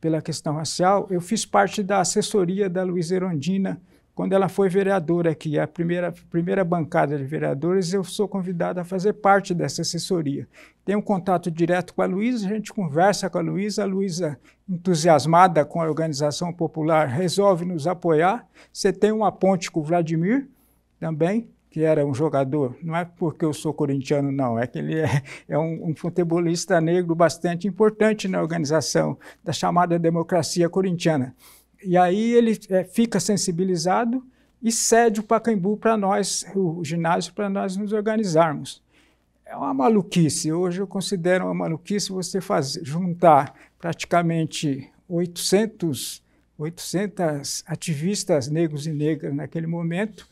pela questão racial, eu fiz parte da assessoria da Luiz Erondina quando ela foi vereadora aqui, a primeira, primeira bancada de vereadores, eu sou convidado a fazer parte dessa assessoria. Tenho contato direto com a Luísa, a gente conversa com a Luísa, a Luísa, entusiasmada com a organização popular, resolve nos apoiar. Você tem uma ponte com o Vladimir também, que era um jogador, não é porque eu sou corintiano, não, é que ele é, é um, um, futebolista negro bastante importante na organização da chamada democracia corintiana. E aí ele é, fica sensibilizado e cede o Pacaembu para nós, o ginásio, para nós nos organizarmos. É uma maluquice, hoje eu considero uma maluquice você fazer, juntar praticamente 800, 800 ativistas negros e negras naquele momento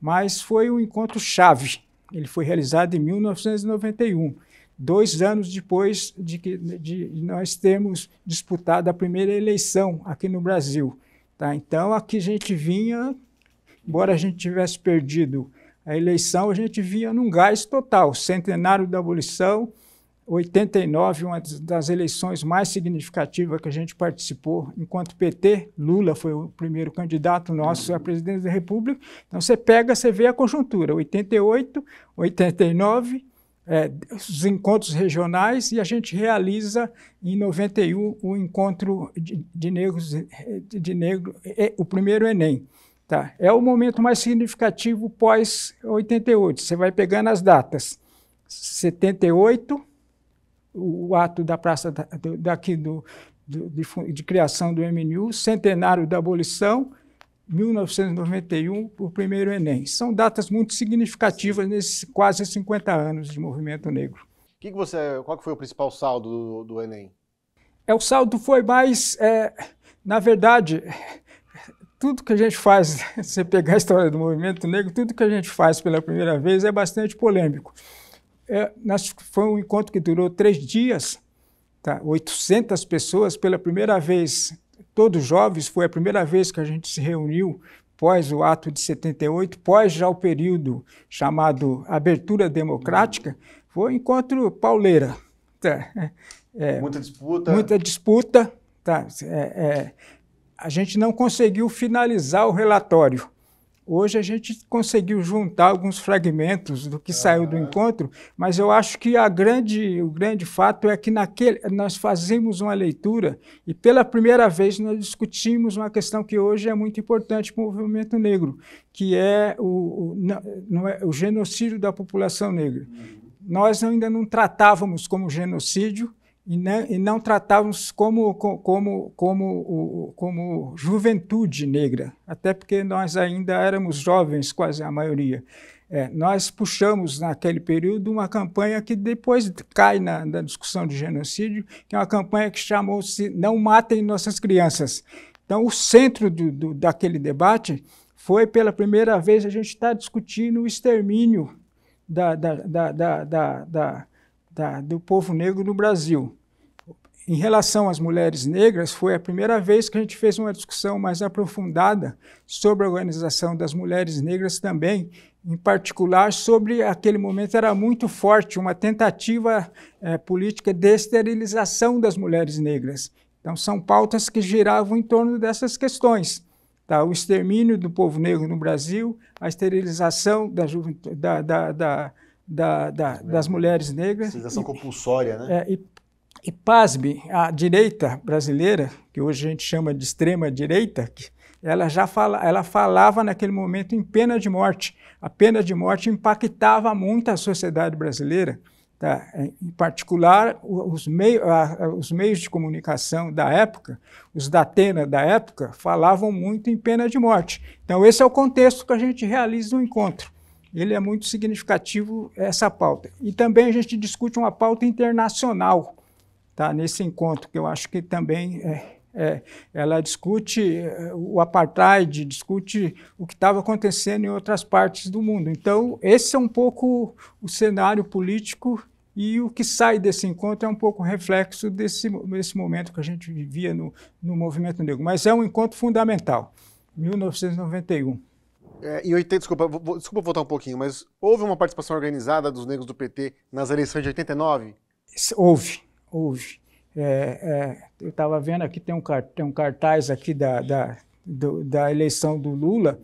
mas foi um encontro chave. Ele foi realizado em 1991, dois anos depois de que de nós termos disputado a primeira eleição aqui no Brasil. Tá? Então, aqui a gente vinha, embora a gente tivesse perdido a eleição, a gente vinha num gás total, centenário da abolição, 89, uma das eleições mais significativas que a gente participou, enquanto PT, Lula foi o primeiro candidato nosso à presidência da República. Então você pega, você vê a conjuntura, 88, 89, é, os encontros regionais e a gente realiza em 91 o encontro de, de negros, de, de negro, é, o primeiro Enem. Tá? É o momento mais significativo pós 88. Você vai pegando as datas. 78, o ato da praça da, daqui do, do de, de, criação do MNU, centenário da abolição, 1991, o primeiro Enem. São datas muito significativas nesses quase 50 anos de movimento negro. Que que você, qual que foi o principal saldo do, do Enem? É, o saldo foi mais, é, na verdade, tudo que a gente faz, você pegar a história do movimento negro, tudo que a gente faz pela primeira vez é bastante polêmico. É, nós, foi um encontro que durou três dias, tá? 800 pessoas pela primeira vez, todos jovens, foi a primeira vez que a gente se reuniu pós o ato de 78, pós já o período chamado Abertura Democrática, foi um encontro pauleira. Tá? É, é. muita disputa. Muita disputa. Tá? É, é, a gente não conseguiu finalizar o relatório Hoje a gente conseguiu juntar alguns fragmentos do que ah. saiu do ah. encontro, mas eu acho que a grande, o grande fato é que naquele, nós fazemos uma leitura e pela primeira vez nós discutimos uma questão que hoje é muito importante para o movimento negro, que é o, o, não, é, o genocídio da população negra. Uhum. Nós ainda não tratávamos como genocídio, e não, né, e não tratávamos como, como, como, como juventude negra, até porque nós ainda éramos jovens, quase a maioria. É, nós puxamos naquele período uma campanha que depois cai na, na discussão de genocídio, que é uma campanha que chamou-se Não Matem Nossas Crianças. Então, o centro do, do, daquele debate foi pela primeira vez a gente está discutindo o extermínio da, da, da, do povo negro no Brasil em relação às mulheres negras, foi a primeira vez que a gente fez uma discussão mais aprofundada sobre a organização das mulheres negras também, em particular sobre aquele momento era muito forte uma tentativa é, política de esterilização das mulheres negras. Então são pautas que giravam em torno dessas questões. Tá? O extermínio do povo negro no Brasil, a esterilização da juventude, da, da, da da, da, das mulheres negras. Esterilização compulsória, né? É, e e pasme, a direita brasileira, que hoje a gente chama de extrema direita, ela já fala, ela falava naquele momento em pena de morte. A pena de morte impactava muito a sociedade brasileira. Tá? Em particular, os, os meios de comunicação da época, os da Atena da época, falavam muito em pena de morte. Então, esse é o contexto que a gente realiza o encontro. Ele é muito significativo, essa pauta. E também a gente discute uma pauta internacional tá, nesse encontro, que eu acho que também é, é, ela discute o apartheid, discute o que estava acontecendo em outras partes do mundo. Então, esse é um pouco o cenário político e o que sai desse encontro é um pouco reflexo desse, desse momento que a gente vivia no, no movimento negro. Mas é um encontro fundamental, 1991. É, em 80, desculpa, vou, desculpa voltar um pouquinho, mas houve uma participação organizada dos negros do PT nas eleições de 89? Houve houve. É, é, eu estava vendo aqui, tem um, tem um cartaz aqui da, da, do, da eleição do Lula.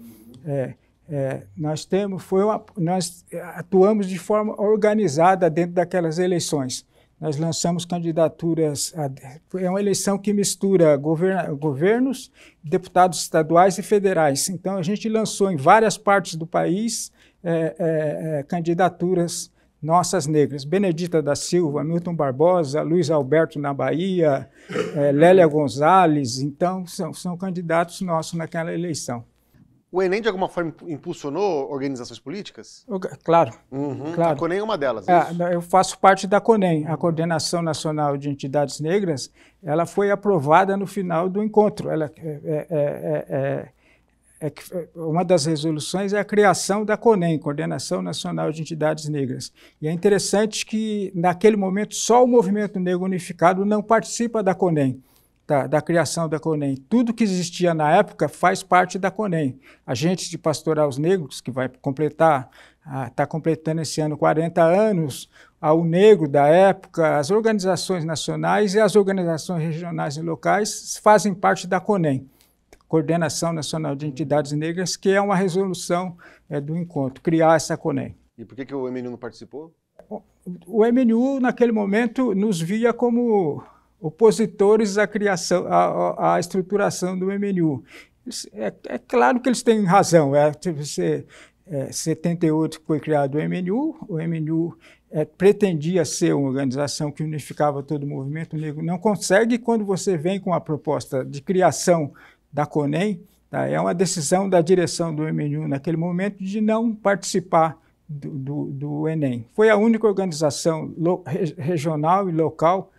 É, é, nós, temos, foi uma, nós atuamos de forma organizada dentro daquelas eleições. Nós lançamos candidaturas. A, é uma eleição que mistura governos, deputados estaduais e federais. Então, a gente lançou em várias partes do país é, é, candidaturas nossas negras. Benedita da Silva, Milton Barbosa, Luiz Alberto na Bahia, é, Lélia Gonzalez, então são, são candidatos nossos naquela eleição. O Enem, de alguma forma, impulsionou organizações políticas? Claro. Uhum. claro. A CONEM é uma delas. É, ah, eu faço parte da CONEM, a Coordenação Nacional de Entidades Negras. Ela foi aprovada no final do encontro. Ela é, é, é que é, uma das resoluções é a criação da CONEM, Coordenação Nacional de Entidades Negras. E é interessante que, naquele momento, só o Movimento Negro Unificado não participa da CONEM. Da, tá, da, criação da CONEM. Tudo que existia na época faz parte da CONEM. Agentes de Pastorais Negros, que vai completar, está ah, completando esse ano 40 anos, ao Negro da época, as organizações nacionais e as organizações regionais e locais fazem parte da CONEM. Coordenação Nacional de Entidades Negras, que é uma resolução é, do encontro, criar essa CONEM. E por que, que o MNU não participou? O MNU, naquele momento, nos via como opositores à criação, à, à estruturação do MNU. É, é, claro que eles têm razão. É, tipo, você, é, 78 foi criado o MNU, o MNU é, pretendia ser uma organização que unificava todo o movimento negro. Não consegue quando você vem com a proposta de criação da CONEM, tá? é uma decisão da direção do MNU naquele momento de não participar do, do, do Enem. Foi a única organização regional e local,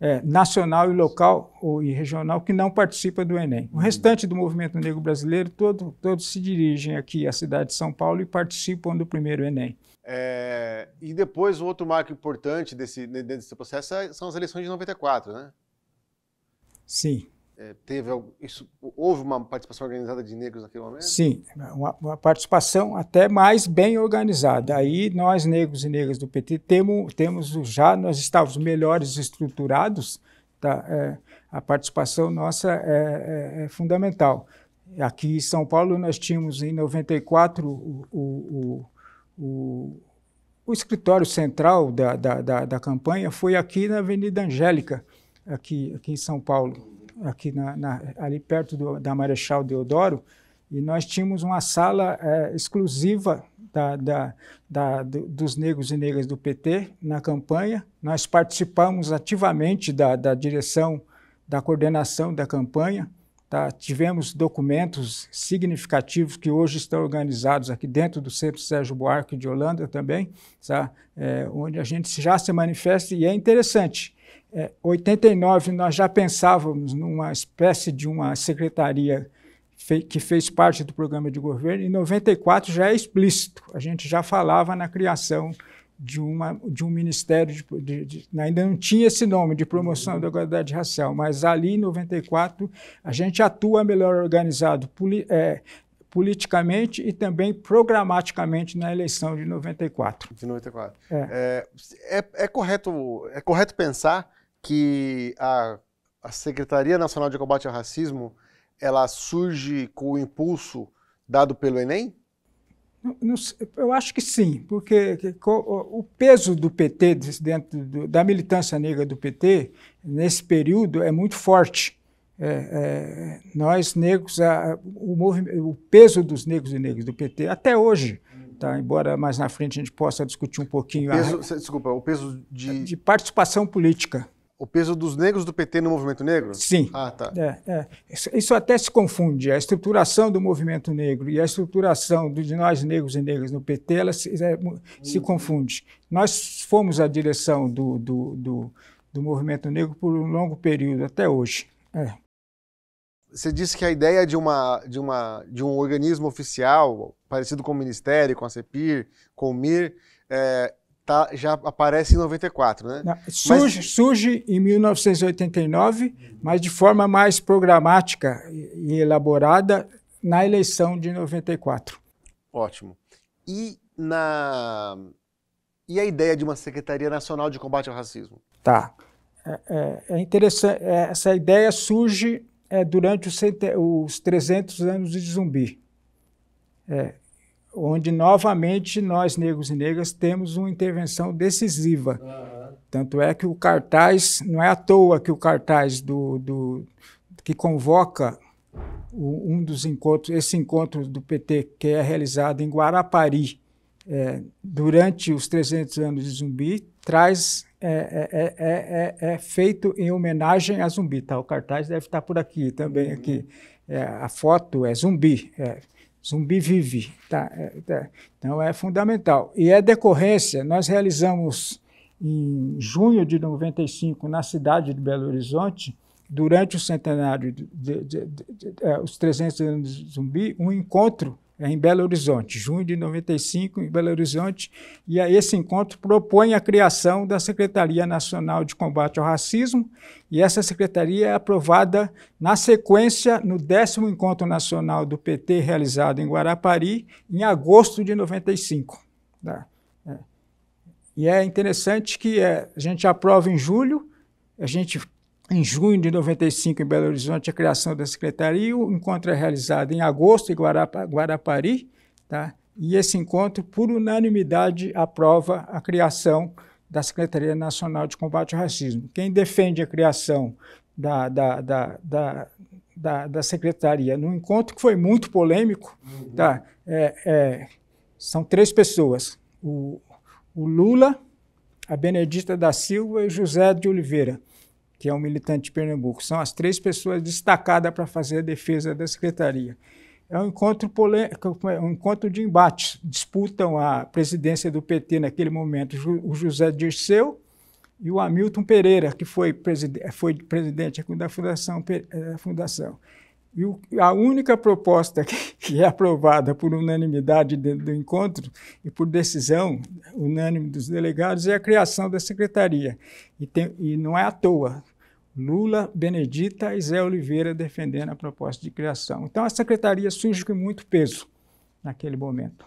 é, nacional e local ou, e regional que não participa do Enem. O uhum. restante do movimento negro brasileiro, todo, todos se dirigem aqui à cidade de São Paulo e participam do primeiro Enem. É, e depois, o outro marco importante desse, desse processo é, são as eleições de 94, né? Sim. É, teve isso, houve uma participação organizada de negros naquele momento? Sim, uma, uma, participação até mais bem organizada. Aí nós negros e negras do PT temos, temos já nós estávamos melhores estruturados. Tá? É, a participação nossa é, é, é fundamental. Aqui em São Paulo nós tínhamos em 94 o, o, o, o escritório central da, da, da, da campanha foi aqui na Avenida Angélica aqui, aqui em São Paulo aqui na, na, ali perto do, da Marechal Deodoro, e nós tínhamos uma sala é, exclusiva da, da, da, dos negros e negras do PT na campanha. Nós participamos ativamente da, da direção, da coordenação da campanha. Tá? Tivemos documentos significativos que hoje estão organizados aqui dentro do Centro Sérgio Buarque de Holanda também, tá? é, onde a gente já se manifesta e é interessante é, 89 nós já pensávamos numa espécie de uma secretaria fe que fez parte do programa de governo. Em 94 já é explícito. A gente já falava na criação de, uma, de um ministério, de, de, de, ainda não tinha esse nome, de promoção da igualdade racial, mas ali em 94 a gente atua melhor organizado poli, é, politicamente e também programaticamente na eleição de 94. De 94. É, é, é, é correto, é correto pensar que a, a Secretaria Nacional de Combate ao Racismo ela surge com o impulso dado pelo Enem? Eu acho que sim, porque o peso do PT, dentro da militância negra do PT, nesse período é muito forte. É, é, nós negros, a, o, o, peso dos negros e negras do PT, até hoje, tá? embora mais na frente a gente possa discutir um pouquinho. O peso, a, desculpa, o peso de. De participação política. O peso dos negros do PT no movimento negro? Sim. Ah, tá. É, é. Isso, isso, até se confunde. A estruturação do movimento negro e a estruturação de nós negros e negras no PT, ela se, é, hum. se uhum. confunde. Nós fomos a direção do, do, do, do, movimento negro por um longo período, até hoje. É. Você disse que a ideia de, uma, de, uma, de um organismo oficial, parecido com o Ministério, com a CEPIR, com o MIR, é tá, já aparece em 94, né? Não, surge, mas... surge em 1989, mas de forma mais programática e elaborada na eleição de 94. Ótimo. E na e a ideia de uma Secretaria Nacional de Combate ao Racismo? Tá. É, é, é interessante. É, essa ideia surge é, durante os, os 300 anos de Zumbi. É, onde novamente nós negros e negras temos uma intervenção decisiva. Uhum. Tanto é que o cartaz não é à toa que o cartaz do, do que convoca o, um dos encontros, esse encontro do PT que é realizado em Guarapari é, durante os 300 anos de Zumbi traz é é é, é, é, é, feito em homenagem a Zumbi. Tá? O cartaz deve estar por aqui também uhum. aqui. a foto é Zumbi. Zumbi vive. Tá, é, tá. Então é fundamental. E é decorrência, nós realizamos em junho de 95, na cidade de Belo Horizonte, durante o centenário, de, de, de, de é, os 300 anos de zumbi, um encontro é em Belo Horizonte, junho de 95, em Belo Horizonte, e a esse encontro propõe a criação da Secretaria Nacional de Combate ao Racismo, e essa secretaria é aprovada na sequência no décimo encontro nacional do PT realizado em Guarapari, em agosto de 95. Tá? É. E é interessante que é, a gente aprova em julho, a gente em junho de 95 em Belo Horizonte a criação da secretaria, o encontro é realizado em agosto em Guarapari, tá? e esse encontro, por unanimidade, aprova a criação da Secretaria Nacional de Combate ao Racismo. Quem defende a criação da, da, da, da, da, da secretaria no encontro, que foi muito polêmico, uhum. tá? É, é, são três pessoas, o, o Lula, a Benedita da Silva e José de Oliveira que é um militante de Pernambuco. São as três pessoas destacadas para fazer a defesa da secretaria. É um encontro, um encontro de embates. Disputam a presidência do PT naquele momento o José Dirceu e o Hamilton Pereira, que foi, preside foi presidente da fundação, eh, da fundação. E a única proposta que, que, é aprovada por unanimidade dentro do encontro e por decisão unânime dos delegados é a criação da secretaria. E, tem, e não é à toa. Lula, Benedita e Zé Oliveira defendendo a proposta de criação. Então a secretaria surge com muito peso naquele momento.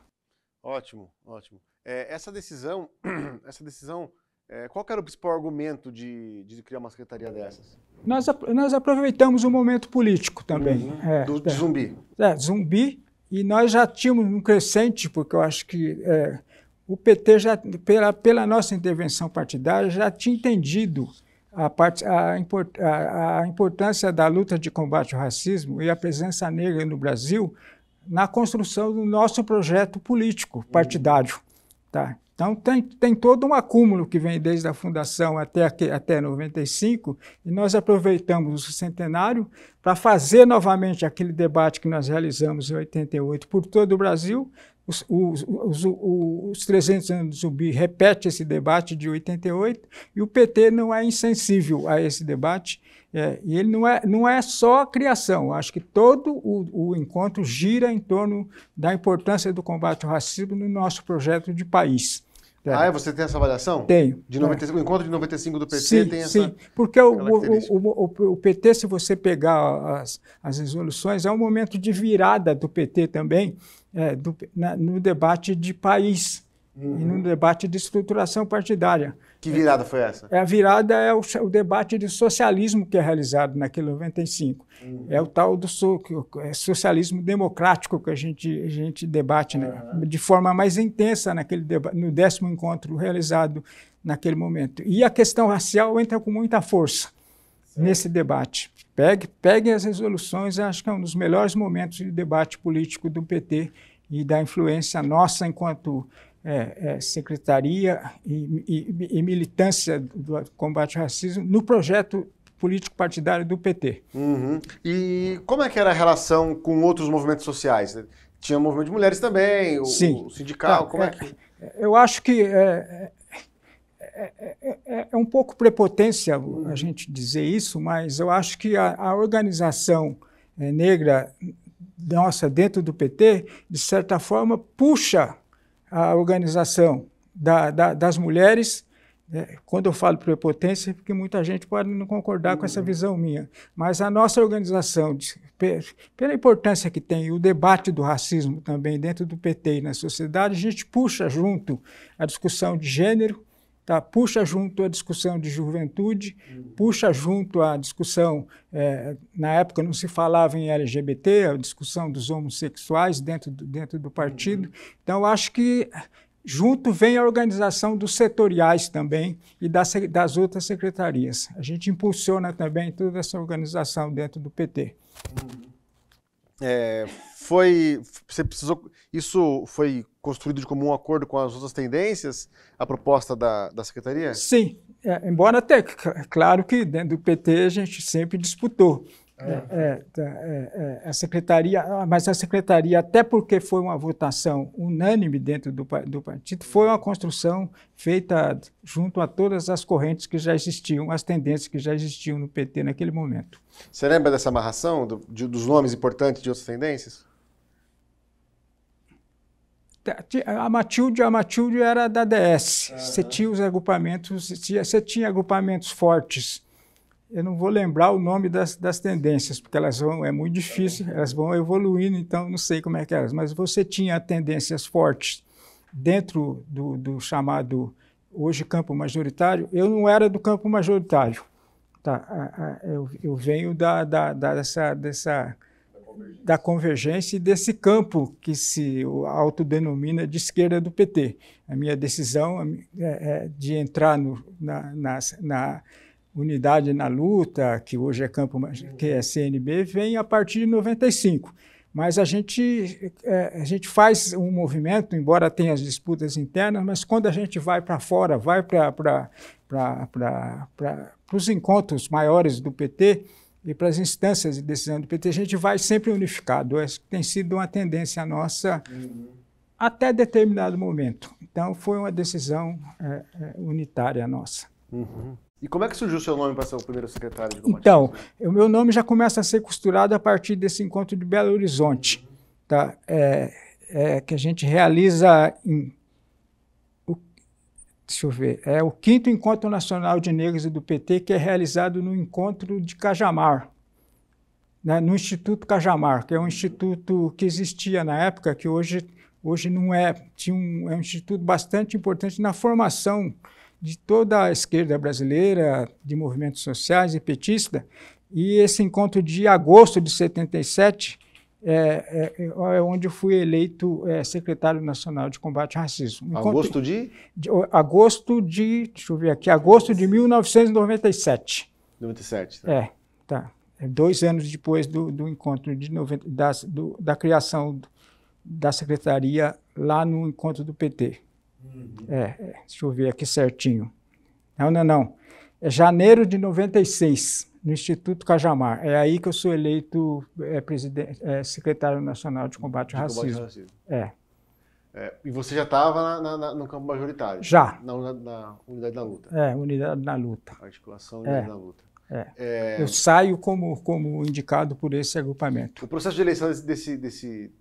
Ótimo, ótimo. É, essa decisão, essa decisão, é, qual era o principal argumento de, de criar uma secretaria dessas? Nós, nós aproveitamos o um momento político também. Uhum. É, Do, de é. zumbi. É, zumbi. E nós já tínhamos um crescente, porque eu acho que é, o PT, já, pela, pela nossa intervenção partidária, já tinha entendido a, parte, a, import, a, a importância da luta de combate ao racismo e a presença negra no Brasil na construção do nosso projeto político uhum. partidário. Tá? Então, tem, tem todo um acúmulo que vem desde a fundação até, aqui, até 95, e nós aproveitamos o centenário para fazer novamente aquele debate que nós realizamos em 88 por todo o Brasil, os, os, os, os 300 anos do zumbi repete esse debate de 88 e o PT não é insensível a esse debate. É, e ele não é, não é só a criação, acho que todo o, o encontro gira em torno da importância do combate ao racismo no nosso projeto de país. É. Ah, é? Você tem essa avaliação? Tenho. De 95, é. O encontro de 95 do PT sim, tem essa. Sim, porque o, o, o, o, PT, se você pegar as, as resoluções, é um momento de virada do PT também, é, do, na, no debate de país uhum. e no uhum. debate de estruturação partidária. Que virada foi essa? É, a virada é o, o, debate de socialismo que é realizado naquele 95. Uhum. É o tal do so, é socialismo democrático que a gente, a gente debate né, de forma mais intensa naquele no décimo encontro realizado naquele momento. E a questão racial entra com muita força nesse debate. Pegue, pegue as resoluções, acho que é um dos melhores momentos de debate político do PT e da influência nossa enquanto é, é, secretaria e, e, e militância do combate ao racismo no projeto político partidário do PT. Uhum. E como é que era a relação com outros movimentos sociais? Tinha movimento de mulheres também, o, Sim. o sindical, como é, é que... É, eu acho que é, é, é é, é, é, é, um pouco prepotência a gente dizer isso, mas eu acho que a, a organização negra nossa dentro do PT, de certa forma, puxa a organização da, da, das mulheres. Né? Quando eu falo prepotência, porque muita gente pode não concordar uhum. com essa uhum. visão minha, mas a nossa organização, pela importância que tem o debate do racismo também dentro do PT e na sociedade, a gente puxa junto a discussão de gênero, Tá? Puxa junto a discussão de juventude, uhum. puxa junto a discussão, é, na época não se falava em LGBT, a discussão dos homossexuais dentro do, dentro do partido. Uhum. Então, acho que junto vem a organização dos setoriais também e das, das outras secretarias. A gente impulsiona também toda essa organização dentro do PT. Uhum. É, foi. Você precisou isso foi construído de comum acordo com as outras tendências, a proposta da, da secretaria? Sim, é, embora até, claro que dentro do PT a gente sempre disputou. É. É, é, é, é a secretaria, ah, mas a secretaria, até porque foi uma votação unânime dentro do, do partido, foi uma construção feita junto a todas as correntes que já existiam, as tendências que já existiam no PT naquele momento. Você lembra dessa amarração do, de, dos nomes importantes de outras tendências? a Matilde, a Matilde era da DS. Uhum. Você tinha os agrupamentos, você tinha, você tinha agrupamentos fortes. Eu não vou lembrar o nome das, das tendências, porque elas vão, é muito difícil, tá elas vão evoluindo, então não sei como é que elas, mas você tinha tendências fortes dentro do, do chamado, hoje, campo majoritário. Eu não era do campo majoritário, tá? eu, eu venho da, da, da dessa, dessa da convergência e desse campo que se autodenomina de esquerda do PT. A minha decisão é, é de entrar no, na, na, na, unidade na luta, que hoje é campo que é CNB, vem a partir de 95. Mas a gente, é, a gente faz um movimento, embora tenha as disputas internas, mas quando a gente vai para fora, vai para os encontros maiores do PT, e para as instâncias de decisão do PT, a gente vai sempre unificado. Essa tem sido uma tendência nossa uhum. até determinado momento. Então, foi uma decisão é, é, unitária nossa. Uhum. E como é que surgiu o seu nome para ser o primeiro secretário de Então, o meu nome já começa a ser costurado a partir desse encontro de Belo Horizonte, tá? É, é, que a gente realiza em deixa eu ver, é o quinto Encontro Nacional de Negros do PT, que é realizado no encontro de Cajamar, né, no Instituto Cajamar, que é um instituto que existia na época, que hoje, hoje não é, tinha um, é um instituto bastante importante na formação de toda a esquerda brasileira, de movimentos sociais e petista, e esse encontro de agosto de 77 é, é, é, onde eu fui eleito é, secretário nacional de combate ao racismo. agosto de? de? Agosto de, deixa eu ver aqui, agosto de 1997. 97, tá. É, tá. É dois anos depois do, do encontro de 90, da, do, da criação da secretaria lá no encontro do PT. Uhum. É, é, deixa eu ver aqui certinho. Não, não, não. É janeiro de 96 no Instituto Cajamar. É aí que eu sou eleito é, é, secretário nacional de combate ao racismo. Combate ao racismo. É. É, e você já estava no campo majoritário? Já. Na, na, na, Unidade da Luta? É, Unidade da Luta. Articulação Unidade é, da Luta. É. é. Eu saio como, como indicado por esse agrupamento. O processo de eleição desse, desse,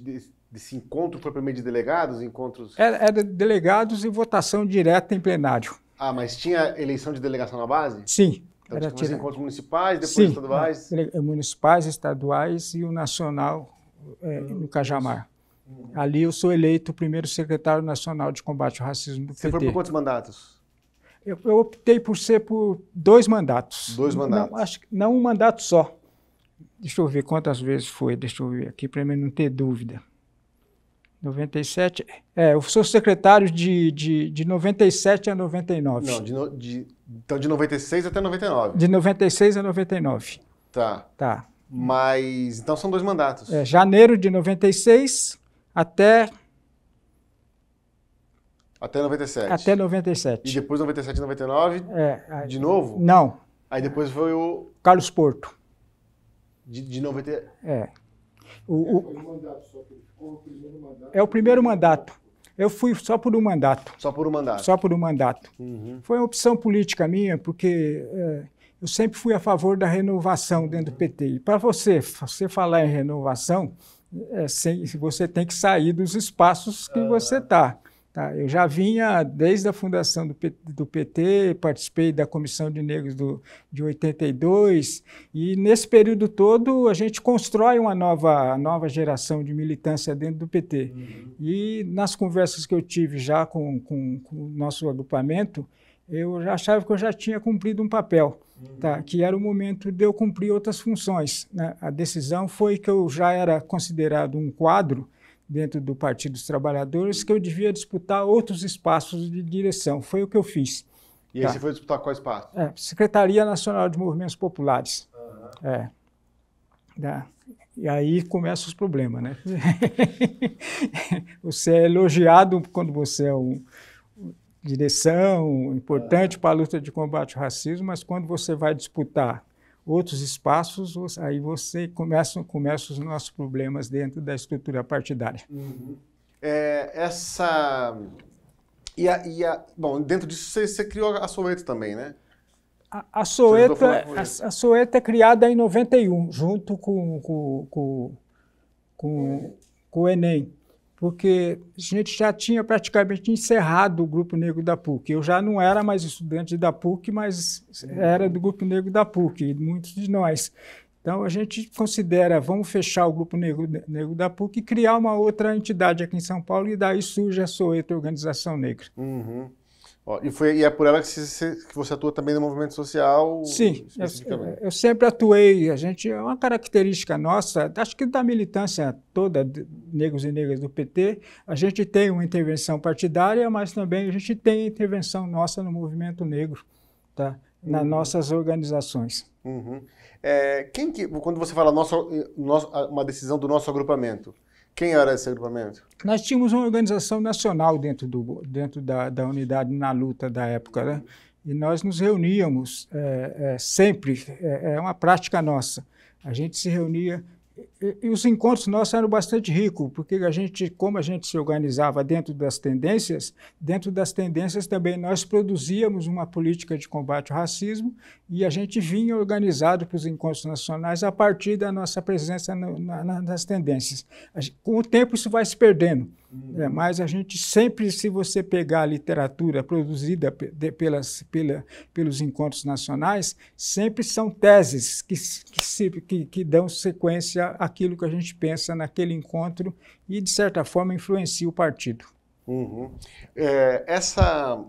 desse, desse encontro propriamente de delegados? encontros? Era, era, delegados e votação direta em plenário. Ah, mas tinha eleição de delegação na base? Sim. Então, era tira encontros municipais, depois Sim, estaduais? É, é, municipais, estaduais e o nacional é, ah, no Cajamar. Uhum. Ali eu sou eleito primeiro secretário nacional de combate ao racismo do Você PT. Você foi por quantos mandatos? Eu, eu, optei por ser por dois mandatos. Dois mandatos. Não, acho, não um mandato só. Deixa eu ver quantas vezes foi, deixa eu ver aqui, para mim não ter dúvida. 97? É, eu sou secretário de, de, de 97 a 99. Não, de, de, então de 96 até 99. De 96 a 99. Tá. Tá. Mas, então são dois mandatos. É, janeiro de 96 até... Até 97. Até 97. E depois 97 e 99? É. de novo? Não. Aí depois foi o... Carlos Porto. De, de 90... É. O, o... É, foi um mandato só que ele é o primeiro mandato. Eu fui só por um mandato. Só por um mandato. Só por um mandato. Uhum. Foi uma opção política minha, porque é, eu sempre fui a favor da renovação dentro do PT. E para você, você falar em renovação, é, sem, você tem que sair dos espaços que ah. você está. Tá, eu já vinha desde a fundação do, PT, do PT, participei da Comissão de Negros do, de 82, e nesse período todo a gente constrói uma nova, nova geração de militância dentro do PT. Uhum. E nas conversas que eu tive já com, com, com o nosso agrupamento, eu já achava que eu já tinha cumprido um papel, uhum. tá? que era o momento de eu cumprir outras funções. Né? A decisão foi que eu já era considerado um quadro, dentro do Partido dos Trabalhadores que eu devia disputar outros espaços de direção. Foi o que eu fiz. E aí tá? você foi disputar qual espaço? É, Secretaria Nacional de Movimentos Populares. Uhum. É. Tá. E aí começam os problemas, né? você é elogiado quando você é um, um direção importante uhum. para a luta de combate ao racismo, mas quando você vai disputar outros espaços, aí você começam começa os nossos problemas dentro da estrutura partidária. Uhum. É, essa e a, e a, bom dentro disso você, você criou a Soeta também, né? A, a Soeta é, a, a Soeta é criada em 91 junto com com, com, com, é. com o Enem porque a gente já tinha praticamente encerrado o Grupo Negro da PUC. Eu já não era mais estudante da PUC, mas era do Grupo Negro da PUC, e muitos de nós. Então, a gente considera, vamos fechar o Grupo Negro, Negro da PUC e criar uma outra entidade aqui em São Paulo, e daí surge a Soeta Organização Negra. Uhum e, foi, e é por ela que, que, você atua também no movimento social? Sim, eu, eu, sempre atuei. A gente é uma característica nossa, acho que da militância toda, de, negros e negras do PT, a gente tem uma intervenção partidária, mas também a gente tem intervenção nossa no movimento negro, tá? nas uhum. nossas organizações. Uhum. É, quem que, quando você fala nosso, nosso, uma decisão do nosso agrupamento, quem era esse agrupamento? Nós tínhamos uma organização nacional dentro, do, dentro da, da unidade na luta da época, né? E nós nos reuníamos é, é, sempre, é, é uma prática nossa. A gente se reunia e os encontros nossos eram bastante ricos, porque a gente, como a gente se organizava dentro das tendências, dentro das tendências também nós produzíamos uma política de combate ao racismo e a gente vinha organizado para os encontros nacionais a partir da nossa presença no, na, nas tendências. Com o tempo isso vai se perdendo, uhum. né, mas a gente sempre, se você pegar a literatura produzida pelas, pela, pelos encontros nacionais, sempre são teses que, que, se, que, que dão sequência a aquilo que a gente pensa naquele encontro e, de certa forma, influencia o partido. Uhum. É, essa.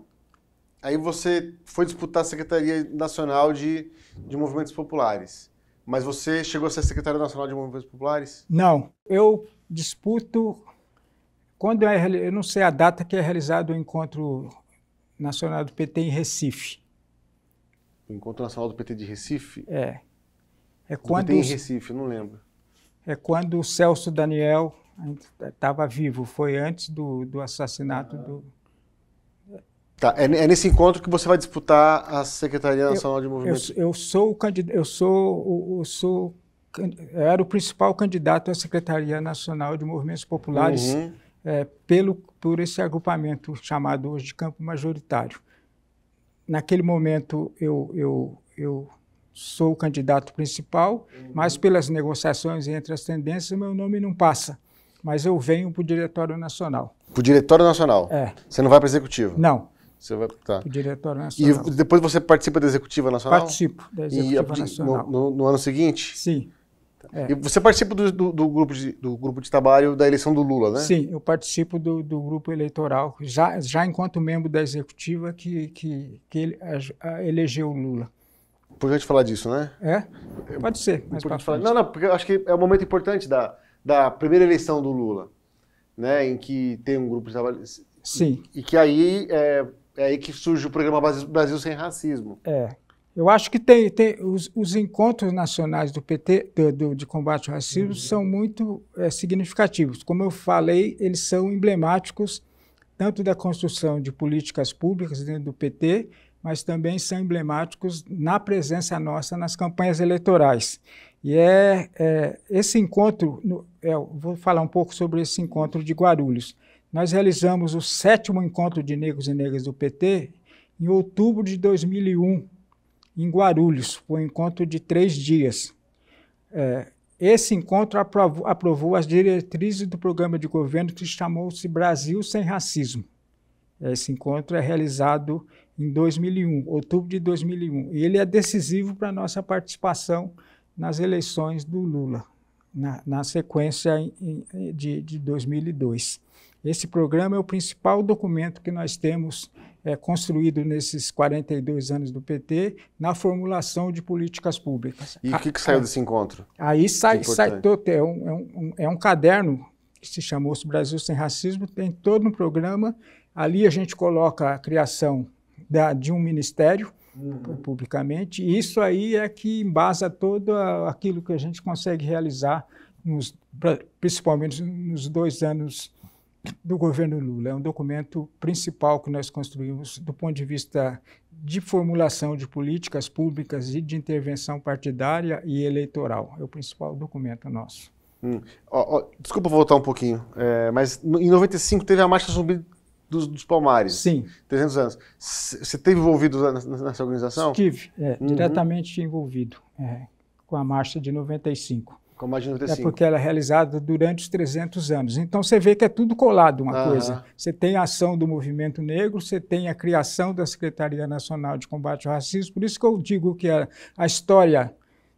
Aí você foi disputar a Secretaria Nacional de, de Movimentos Populares. Mas você chegou a ser secretário nacional de movimentos populares? Não. Eu disputo. Quando é, eu não sei a data que é realizado o encontro nacional do PT em Recife. O encontro nacional do PT de Recife? É. É quando. Do PT em Recife, não lembro é quando o Celso Daniel estava eh, vivo, foi antes do, do assassinato do. Tá, é, é, nesse encontro que você vai disputar a Secretaria Nacional eu, de Movimento. Eu, eu sou o candidato, eu sou, eu sou, eu era o principal candidato à Secretaria Nacional de Movimentos Populares uhum. é, pelo por esse agrupamento chamado hoje de campo majoritário. Naquele momento eu, eu, eu sou o candidato principal, mas pelas negociações entre as tendências, meu nome não passa. Mas eu venho para o Diretório Nacional. Para o Diretório Nacional? É. Você não vai para o Executivo? Não. Você vai tá. o Diretório Nacional. E depois você participa da Executiva Nacional? Participo da Executiva e, Nacional. No, no, no ano seguinte? Sim. Tá. É. E você participa do, do, do, grupo de, do grupo de trabalho da eleição do Lula, né? Sim, eu participo do, do grupo eleitoral, já, já enquanto membro da executiva que, que, que ele, a, a, elegeu o Lula. Importante falar disso, né? É? Pode ser. Mais falar. Não, não, porque eu acho que é um momento importante da, da primeira eleição do Lula, né? Em que tem um grupo de trabalho. Sim. E, e que aí é, é, aí que surge o programa Brasil Sem Racismo. É. Eu acho que tem, tem os, os encontros nacionais do PT, do, do, de combate ao racismo, uhum. são muito é, significativos. Como eu falei, eles são emblemáticos tanto da construção de políticas públicas dentro do PT, mas também são emblemáticos na presença nossa nas campanhas eleitorais. E é, é esse encontro, no, é, vou falar um pouco sobre esse encontro de Guarulhos. Nós realizamos o sétimo encontro de negros e negras do PT em outubro de 2001, em Guarulhos. Foi um encontro de três dias. É, esse encontro aprovou, aprovou, as diretrizes do programa de governo que chamou-se Brasil Sem Racismo. Esse encontro é realizado em 2001, outubro de 2001. E ele é decisivo para a nossa participação nas eleições do Lula, na, na sequência em, em, de, de 2002. Esse programa é o principal documento que nós temos é, construído nesses 42 anos do PT na formulação de políticas públicas. E o que, que, saiu desse encontro? Aí sai, sai todo, é, um, é, um, é um caderno que se chamou -se Brasil Sem Racismo, tem todo um programa. Ali a gente coloca a criação da, de um ministério uhum. publicamente. E isso aí é que embasa todo aquilo que a gente consegue realizar, nos, principalmente nos dois anos do governo Lula. É um documento principal que nós construímos do ponto de vista de formulação de políticas públicas e de intervenção partidária e eleitoral. É o principal documento nosso. Hum. Oh, oh, desculpa voltar um pouquinho, é, mas em 95 teve a marcha zumbi dos, dos Palmares. Sim. 300 anos. Você teve envolvido nessa organização? Estive, é, uhum. diretamente envolvido é, com a marcha de 95. Com a marcha de 95. É porque ela é realizada durante os 300 anos. Então você vê que é tudo colado uma coisa. Você tem a ação do movimento negro, você tem a criação da Secretaria Nacional de Combate ao Racismo. Por isso que eu digo que a, a história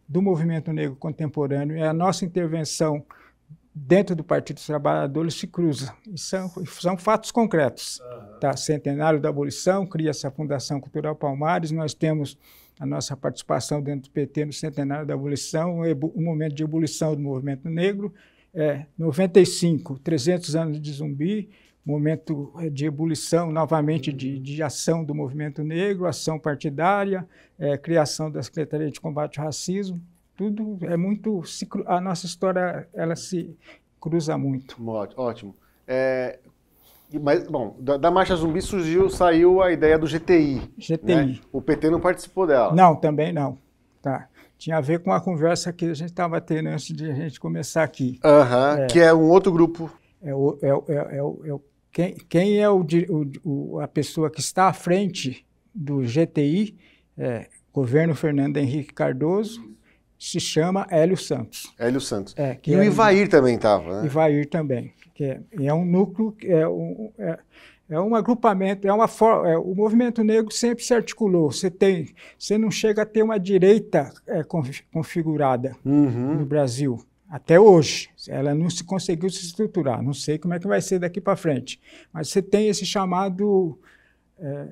do movimento negro contemporâneo é a nossa intervenção dentro do Partido dos Trabalhadores se cruza. E são, é são fatos concretos. Tá? Centenário da abolição, cria essa Fundação Cultural Palmares, nós temos a nossa participação dentro do PT no centenário da abolição, um, momento de ebulição do movimento negro. É, 95, 300 anos de zumbi, momento é, de ebulição novamente de, uhum. de ação do movimento negro, ação partidária, é, criação da Secretaria de Combate ao Racismo tudo é muito a nossa história ela se cruza muito. Ótimo. É, mas bom, da, da, marcha zumbi surgiu, saiu a ideia do GTI. GTI. Né? O PT não participou dela. Não, também não. Tá. Tinha a ver com a conversa que a gente estava tendo antes de a gente começar aqui. Uhum, é, que é um outro grupo. É o, é, é, é, é, o, quem, quem é o, o, a pessoa que está à frente do GTI? É, governo Fernando Henrique Cardoso, se chama Hélio Santos. Hélio Santos. É, e é o Ivair um... também estava, né? Ivair também. Que é, é um núcleo, é um, é, é um agrupamento, é uma forma. É, o movimento negro sempre se articulou. Você tem, você não chega a ter uma direita é, configurada uhum. no Brasil até hoje. Ela não se conseguiu se estruturar. Não sei como é que vai ser daqui para frente. Mas você tem esse chamado é,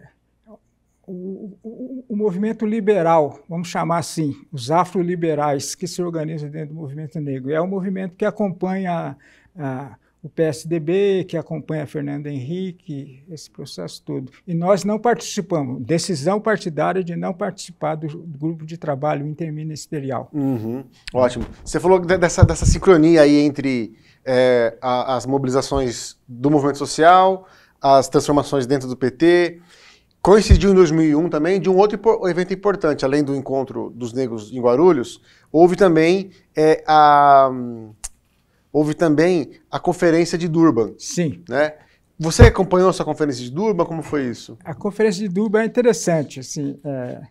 o, o, o, movimento liberal, vamos chamar assim, os afroliberais que se organizam dentro do movimento negro. É um movimento que acompanha a, ah, a, o PSDB, que acompanha Fernando Henrique, esse processo todo. E nós não participamos, decisão partidária de não participar do, do grupo de trabalho interministerial. Uhum. Ótimo. Você falou dessa, dessa sincronia aí entre é, a, as mobilizações do movimento social, as transformações dentro do PT. Coincidiu em 2001 também de um outro evento importante, além do encontro dos negros em Guarulhos, houve também é, a houve também a conferência de Durban. Sim. Né? Você acompanhou essa conferência de Durban? Como foi isso? A conferência de Durban é interessante, assim, é...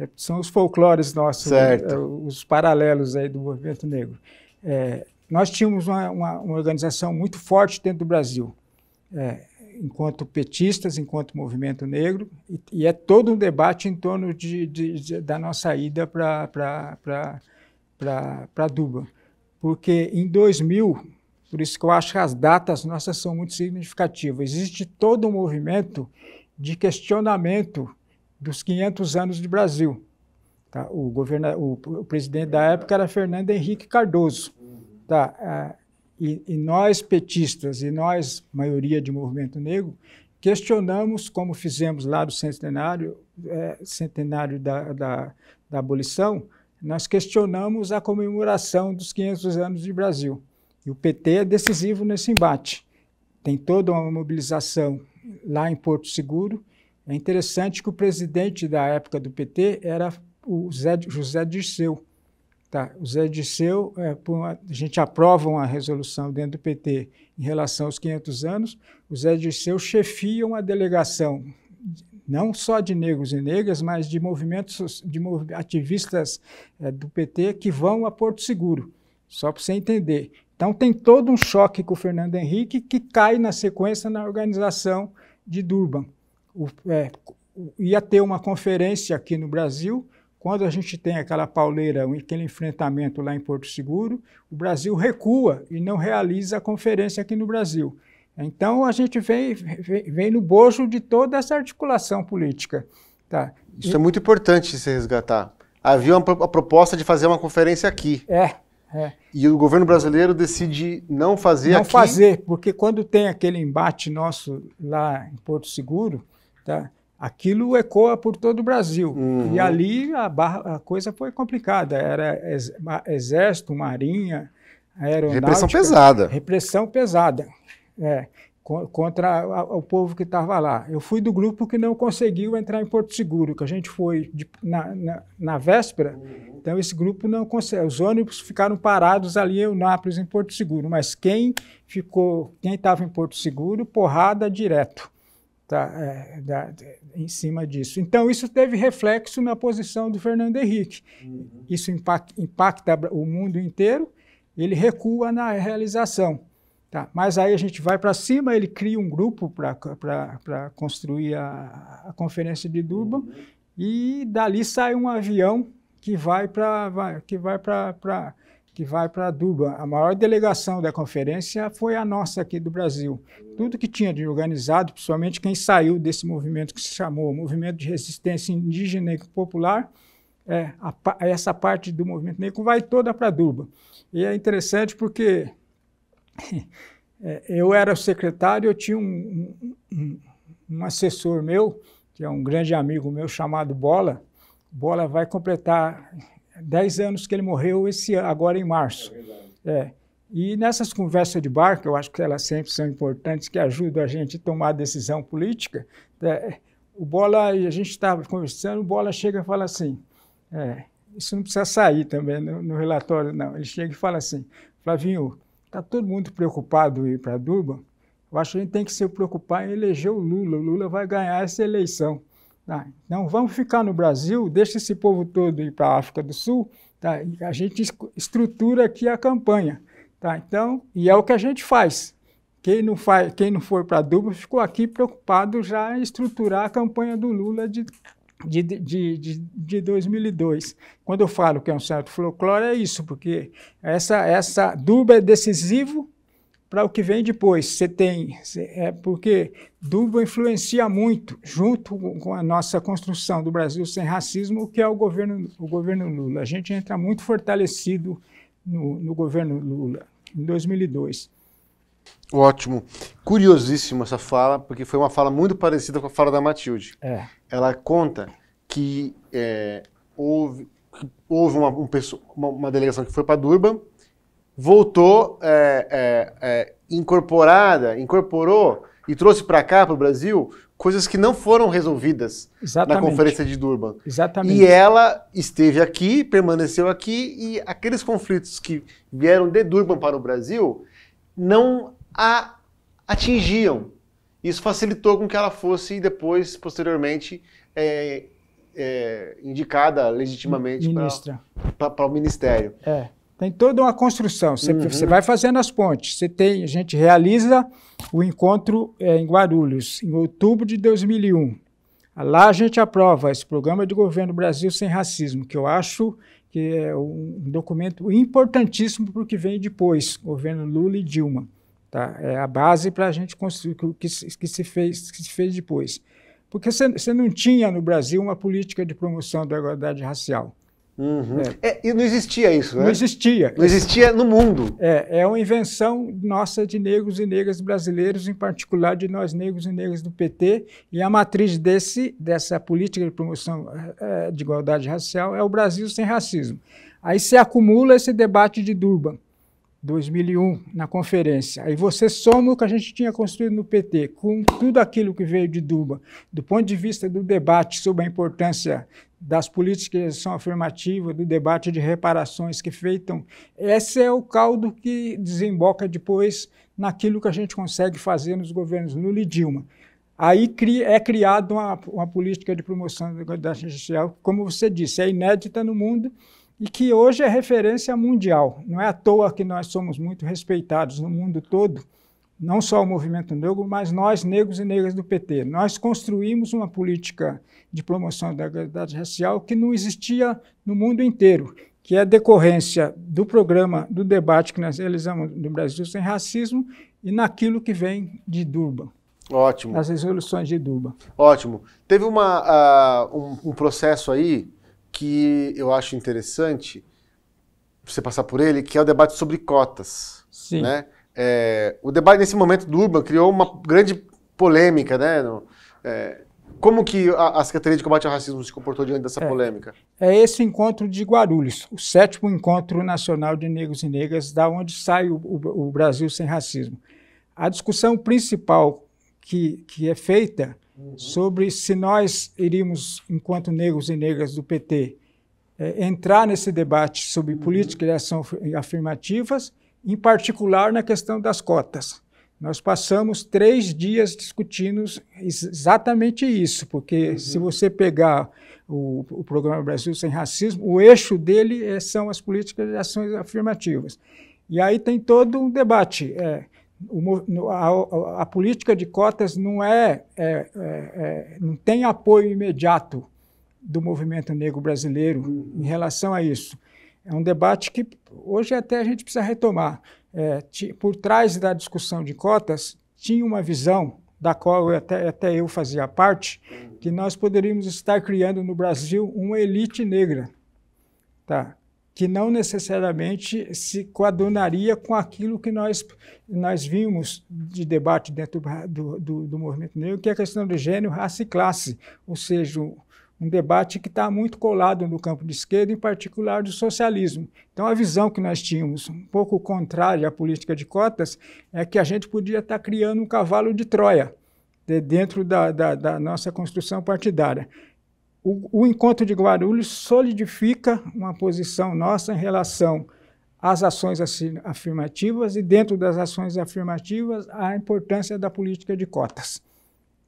é são os folclores nossos, certo. É, os paralelos aí do movimento negro. É... Nós tínhamos uma, uma, uma, organização muito forte dentro do Brasil. É enquanto petistas, enquanto movimento negro, e, e, é todo um debate em torno de, de, de da nossa ida para Duba. Porque em 2000, por isso que eu acho que as datas nossas são muito significativas, existe todo um movimento de questionamento dos 500 anos de Brasil. Tá? O, governa, o, o presidente da época era Fernando Henrique Cardoso. Tá? Ah, e, e nós petistas, e nós, maioria de movimento negro, questionamos, como fizemos lá do centenário, é, centenário da, da, da, abolição, nós questionamos a comemoração dos 500 anos de Brasil. E o PT é decisivo nesse embate. Tem toda uma mobilização lá em Porto Seguro. É interessante que o presidente da época do PT era o Zé, José Dirceu, Tá, o Zé Disseu, é, uma, a gente aprova uma resolução dentro do PT em relação aos 500 anos, o Zé Disseu chefia uma delegação, não só de negros e negras, mas de movimentos, de ativistas é, do PT que vão a Porto Seguro, só para você entender. Então tem todo um choque com o Fernando Henrique que cai na sequência na organização de Durban. O, é, ia ter uma conferência aqui no Brasil, quando a gente tem aquela pauleira, aquele enfrentamento lá em Porto Seguro, o Brasil recua e não realiza a conferência aqui no Brasil. Então a gente vem, vem, vem no bojo de toda essa articulação política. Tá? Isso e... é muito importante se resgatar. Havia uma, a proposta de fazer uma conferência aqui. É, é. E o governo brasileiro decide não fazer não aqui? Não fazer, porque quando tem aquele embate nosso lá em Porto Seguro, tá, aquilo ecoa por todo o Brasil. Uhum. E ali a, barra, a, coisa foi complicada. Era ex, exército, marinha, aeronáutica. Repressão pesada. Repressão pesada. É, contra a, o povo que estava lá. Eu fui do grupo que não conseguiu entrar em Porto Seguro, que a gente foi de, na, na, na, véspera. Uhum. Então, esse grupo não conseguiu. Os ônibus ficaram parados ali em Nápoles, em Porto Seguro. Mas quem ficou, quem estava em Porto Seguro, porrada direto. Tá, é, da, em cima disso. Então, isso teve reflexo na posição do Fernando Henrique. Uhum. Isso impacta, impacta, o mundo inteiro, ele recua na realização. Tá? Mas aí a gente vai para cima, ele cria um grupo para construir a, a, Conferência de Durban, uhum. e dali sai um avião que vai para que vai para que vai para Duba. A maior delegação da conferência foi a nossa aqui do Brasil. Tudo que tinha de organizado, principalmente quem saiu desse movimento que se chamou Movimento de Resistência Indígena e Popular, é, a, essa parte do movimento negro vai toda para Duba. E é interessante porque é, eu era o secretário, eu tinha um, um, um assessor meu, que é um grande amigo meu chamado Bola. Bola vai completar dez anos que ele morreu esse agora em março. É, é. E nessas conversas de bar, que eu acho que elas sempre são importantes, que ajudam a gente a tomar decisão política, é, o Bola, a gente estava conversando, o Bola chega e fala assim, é, isso não precisa sair também no, no relatório, não. Ele chega e fala assim, Flavinho, está todo mundo preocupado em ir para Durban, eu acho que a gente tem que se preocupar em eleger o Lula. O Lula vai ganhar essa eleição. Tá? Não vamos ficar no Brasil, deixa esse povo todo ir para a África do Sul, tá? a gente estrutura aqui a campanha. Tá? Então, e é o que a gente faz. Quem não, faz, quem não foi para Duba ficou aqui preocupado já em estruturar a campanha do Lula de, de, de, de, de 2002. Quando eu falo que é um certo folclore, é isso, porque essa, essa Duba é decisivo para o que vem depois. Você tem, é porque Duba influencia muito, junto com a nossa construção do Brasil sem racismo, o que é o governo, o governo Lula. A gente entra muito fortalecido no, no governo Lula, em 2002. Ótimo. Curiosíssima essa fala, porque foi uma fala muito parecida com a fala da Matilde. É. Ela conta que é, houve, houve uma, um, uma, uma delegação que foi para Durban, voltou é, é, é, incorporada, incorporou e trouxe para cá, para o Brasil, coisas que não foram resolvidas Exatamente. na Conferência de Durban. Exatamente. E ela esteve aqui, permaneceu aqui, e aqueles conflitos que vieram de Durban para o Brasil não a atingiam. Isso facilitou com que ela fosse depois, posteriormente, é, é, indicada legitimamente para o ministério. É. Tem toda uma construção. Você, uhum. você vai fazendo as pontes. Você tem, a gente realiza o encontro é, em Guarulhos, em outubro de 2001. Lá a gente aprova esse programa de governo Brasil sem racismo, que eu acho que é um documento importantíssimo para o que vem depois, governo Lula e Dilma. Tá? É a base para a gente construir o que, que, se fez, que se fez depois. Porque você não tinha no Brasil uma política de promoção da igualdade racial. Uhum. É. É, e não existia isso, né? Não existia. Não existia no mundo. É, é uma invenção nossa de negros e negras brasileiros, em particular de nós negros e negras do PT. E a matriz desse, dessa política de promoção é, é, de igualdade racial é o Brasil sem racismo. Aí se acumula esse debate de Durban. 2001, na conferência, aí você soma o que a gente tinha construído no PT com tudo aquilo que veio de Duba, do ponto de vista do debate sobre a importância das políticas de ação afirmativa, do debate de reparações que feitam, esse é o caldo que desemboca depois naquilo que a gente consegue fazer nos governos Lula e Dilma. Aí é criada uma, uma política de promoção da igualdade social, como você disse, é inédita no mundo, e que hoje é referência mundial. Não é à toa que nós somos muito respeitados no mundo todo, não só o movimento negro, mas nós, negros e negras do PT. Nós construímos uma política de promoção da igualdade racial que não existia no mundo inteiro, que é decorrência do programa, do debate que nós realizamos no Brasil sem racismo e naquilo que vem de Durban. Ótimo. As resoluções de Durban. Ótimo. Teve uma, uh, um, um processo aí que eu acho interessante você passar por ele, que é o debate sobre cotas. Sim. Né? É, o debate nesse momento do Urban criou uma grande polêmica, né? No, é, como que a, a, Secretaria de Combate ao Racismo se comportou diante dessa é, polêmica? É esse encontro de Guarulhos, o sétimo encontro nacional de negros e negras, da onde sai o, o, o Brasil sem racismo. A discussão principal que, que é feita Uhum. sobre se nós iríamos, enquanto negros e negras do PT, é, entrar nesse debate sobre uhum. políticas de ação afirmativas, em particular na questão das cotas. Nós passamos três dias discutindo exatamente isso, porque uhum. se você pegar o, o, programa Brasil Sem Racismo, o eixo dele é, são as políticas de ações afirmativas. E aí tem todo um debate. É, o, a, a, política de cotas não é, é, é, é, não tem apoio imediato do movimento negro brasileiro uhum. em relação a isso. É um debate que hoje até a gente precisa retomar. É, por trás da discussão de cotas tinha uma visão da qual eu até, até eu fazia parte, que nós poderíamos estar criando no Brasil uma elite negra, tá? que não necessariamente se coadunaria com aquilo que nós, nós vimos de debate dentro do, do, do movimento negro, que é a questão do gênero, raça e classe, ou seja, um debate que está muito colado no campo de esquerda, em particular do socialismo. Então, a visão que nós tínhamos, um pouco contrária à política de cotas, é que a gente podia estar tá criando um cavalo de Troia de, dentro da, da, da nossa construção partidária o, o encontro de Guarulhos solidifica uma posição nossa em relação às ações afirmativas e, dentro das ações afirmativas, a importância da política de cotas.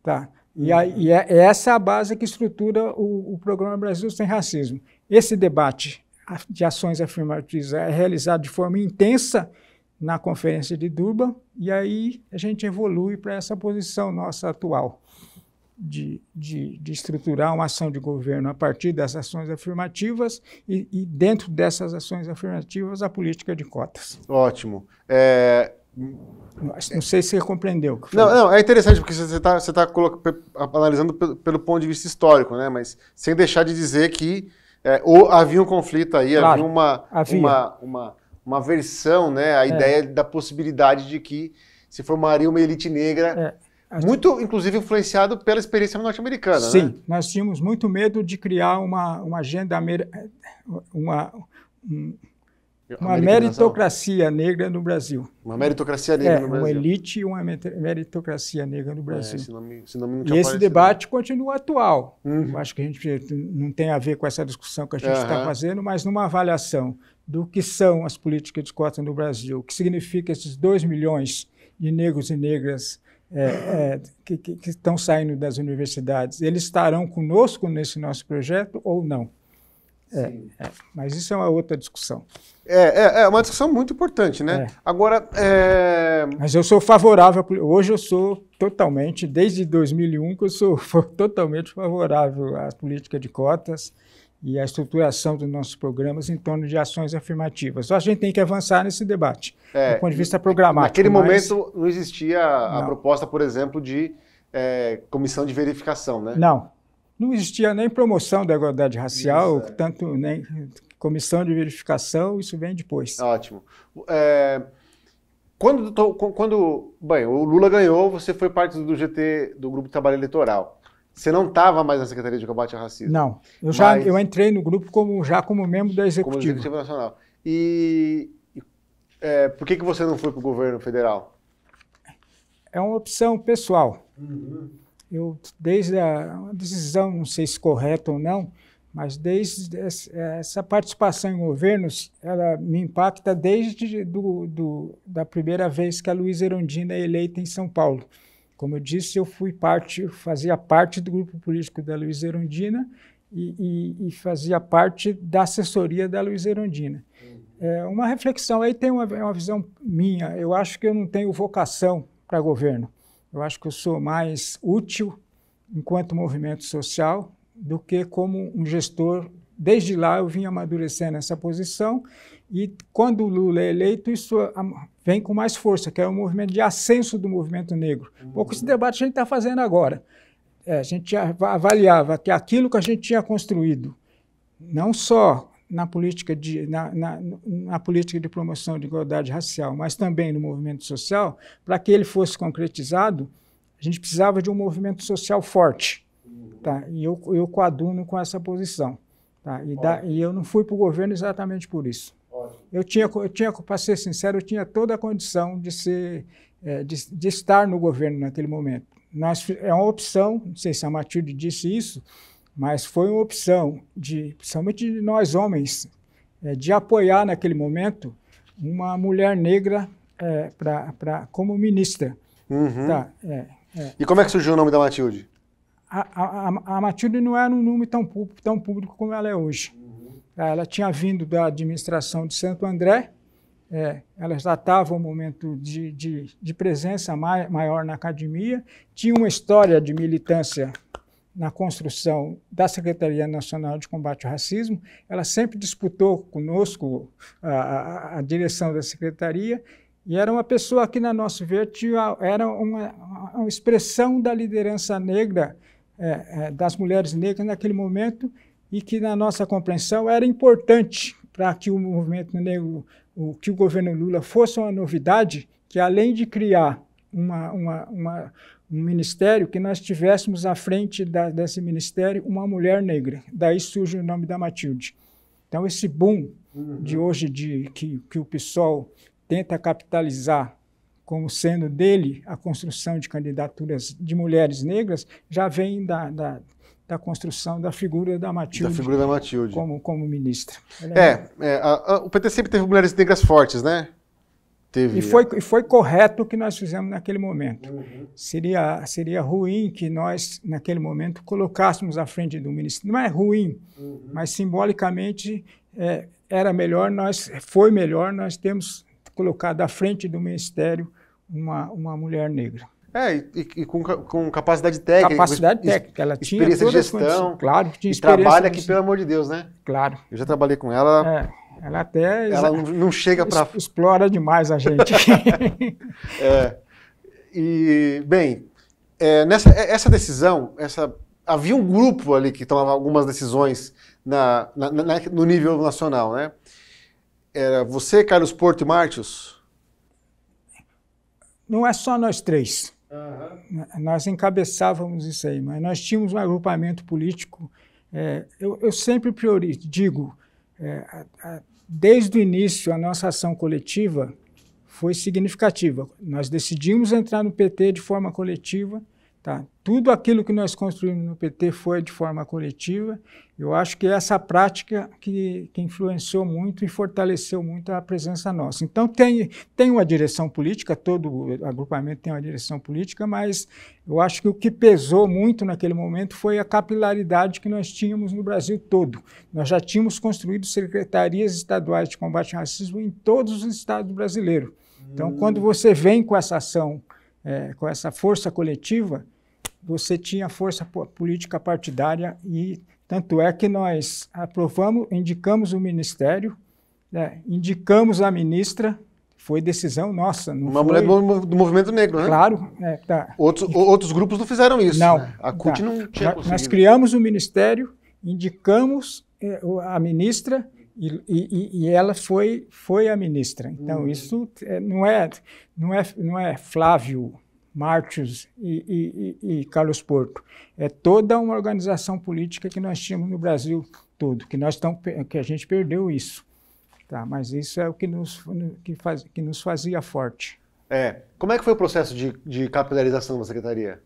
Tá? E, a, e a, é, é essa é a base que estrutura o, o programa Brasil Sem Racismo. Esse debate de ações afirmativas é realizado de forma intensa na Conferência de Durban, e aí a gente evolui para essa posição nossa atual de, de, de, estruturar uma ação de governo a partir das ações afirmativas e, e dentro dessas ações afirmativas, a política de cotas. Ótimo. É... Não sei se você compreendeu. Não, não, é interessante porque você está você tá analisando pelo, pelo ponto de vista histórico, né? mas sem deixar de dizer que é, ou havia um conflito aí, claro, havia, uma, havia, uma, uma, uma, versão, né? a é. ideia da possibilidade de que se formaria uma elite negra é. Muito, inclusive, influenciado pela experiência norte-americana. Sim, né? nós tínhamos muito medo de criar uma, uma agenda, uma, uma meritocracia negra no Brasil. Uma meritocracia negra é, no Brasil. Uma elite e uma meritocracia negra no é, Brasil. É, esse nome, esse nome e esse debate não. continua atual. Uhum. Eu acho que a gente não tem a ver com essa discussão que a gente está uhum. fazendo, mas numa avaliação do que são as políticas de cota no Brasil, o que significa esses 2 milhões de negros e negras é, é, que, que, estão saindo das universidades, eles estarão conosco nesse nosso projeto ou não? É, é mas isso é uma outra discussão. É, é, é uma discussão muito importante, né? É. Agora, mas eu sou favorável. Hoje eu sou totalmente, desde 2001 que eu sou totalmente favorável à política de cotas e a estruturação dos nossos programas em torno de ações afirmativas. Só então, a gente tem que avançar nesse debate, é, do ponto de vista programático. Naquele mas... momento não existia a não. proposta, por exemplo, de é, comissão de verificação, né? Não. Não existia nem promoção da igualdade racial, isso, é. tanto nem né, comissão de verificação, isso vem depois. Ótimo. É, quando, quando bem, o Lula ganhou, você foi parte do GT, do Grupo de Trabalho Eleitoral. Você não estava mais na Secretaria de Combate ao Racismo. Não. Eu, já, mas... eu entrei no grupo como, já como membro da Executiva. Como Executiva Nacional. E é, por que, que você não foi para o governo federal? É uma opção pessoal. Uhum. Eu, desde a uma decisão, não sei se correta ou não, mas desde essa participação em governos, ela me impacta desde do, do da primeira vez que a Luiz Erundina é eleita em São Paulo. Como eu disse, eu fui parte, fazia parte do grupo político da Luiz Erundina e, e, e fazia parte da assessoria da Luiz Erundina. Uhum. É, uma reflexão aí tem uma, é uma visão minha. Eu acho que eu não tenho vocação para governo. Eu acho que eu sou mais útil enquanto movimento social do que como um gestor. Desde lá eu vim amadurecendo essa posição e quando o Lula é eleito, isso vem com mais força, que é o movimento de ascenso do movimento negro. Um pouco esse debate a gente está fazendo agora. É, a gente avaliava que aquilo que a gente tinha construído, não só na política de, na, na, na, política de promoção de igualdade racial, mas também no movimento social, para que ele fosse concretizado, a gente precisava de um movimento social forte. Tá? E eu, eu coaduno com essa posição. Tá? E, da, e eu não fui para o governo exatamente por isso. Eu tinha, eu tinha para ser sincero, eu tinha toda a condição de, ser, é, de, de estar no governo naquele momento. Nós, é uma opção, não sei se a Matilde disse isso, mas foi uma opção, de, principalmente de nós homens, é, de apoiar naquele momento uma mulher negra é, para como ministra. Uhum. Tá, é, é. E como é que surgiu o nome da Matilde? A, a, a, Matilde não era é um nome tão, tão público como ela é hoje. Ah, ela tinha vindo da administração de Santo André, é, ela já estava um momento de, de, de presença mai, maior na academia, tinha uma história de militância na construção da Secretaria Nacional de Combate ao Racismo. Ela sempre disputou conosco a, a, a direção da secretaria e era uma pessoa que, na nosso ver, tinha, era uma, uma expressão da liderança negra, é, é, das mulheres negras naquele momento, e que, na nossa compreensão, era importante para que o movimento negro, o, que o governo Lula fosse uma novidade, que além de criar uma, uma, uma, um ministério, que nós tivéssemos à frente da, desse ministério uma mulher negra. Daí surge o nome da Matilde. Então, esse boom uhum. de hoje de, que, que o PSOL tenta capitalizar como sendo dele a construção de candidaturas de mulheres negras, já vem da, da da construção da figura da Matilde. Da figura da Matilde. Como, como ministra. É, é, é a, a, o PT sempre teve mulheres negras fortes, né? Teve. E foi, e foi correto o que nós fizemos naquele momento. Uhum. Seria, seria ruim que nós, naquele momento, colocássemos à frente do ministro. Não é ruim, uhum. mas simbolicamente é, era melhor, nós, foi melhor nós termos colocado à frente do ministério uma, uma mulher negra. É, e, e com, com, capacidade técnica. Capacidade técnica, ela tinha experiência de gestão. Claro, tinha experiência. E trabalha aqui, pelo amor de Deus, né? Claro. Eu já trabalhei com ela. É, ela até. Ela não chega para. Explora demais a gente. é. E, bem, é, nessa, é, essa decisão, essa, havia um grupo ali que tomava algumas decisões na, na, na, no nível nacional, né? Era você, Carlos Porto e Martius? Não é só nós três. Uhum. Nós encabeçávamos isso aí, mas nós tínhamos um agrupamento político. É, eu, eu, sempre priorizo, digo, é, a, a, desde o início a nossa ação coletiva foi significativa. Nós decidimos entrar no PT de forma coletiva Tá? Tudo aquilo que nós construímos no PT foi de forma coletiva. Eu acho que é essa prática que, que, influenciou muito e fortaleceu muito a presença nossa. Então, tem, tem uma direção política, todo agrupamento tem uma direção política, mas eu acho que o que pesou muito naquele momento foi a capilaridade que nós tínhamos no Brasil todo. Nós já tínhamos construído secretarias estaduais de combate ao racismo em todos os estados brasileiros. Então, hum. quando você vem com essa ação, é, com essa força coletiva, você tinha força política partidária e tanto é que nós aprovamos, indicamos o ministério, né, indicamos a ministra, foi decisão nossa. Uma foi... mulher do, do, movimento negro, né? Claro. É, tá. outros, outros grupos não fizeram isso. Não. Né? A CUT tá. não tinha Nós criamos o ministério, indicamos é, a ministra e, e, e ela foi, foi a ministra. Então, hum. isso é, não é, não, é, não é Flávio Martins e, e, e, Carlos Porto. É toda uma organização política que nós tínhamos no Brasil todo, que nós tão, que a gente perdeu isso. Tá, mas isso é o que nos, que faz, que nos fazia forte. É. Como é que foi o processo de, de capitalização da secretaria?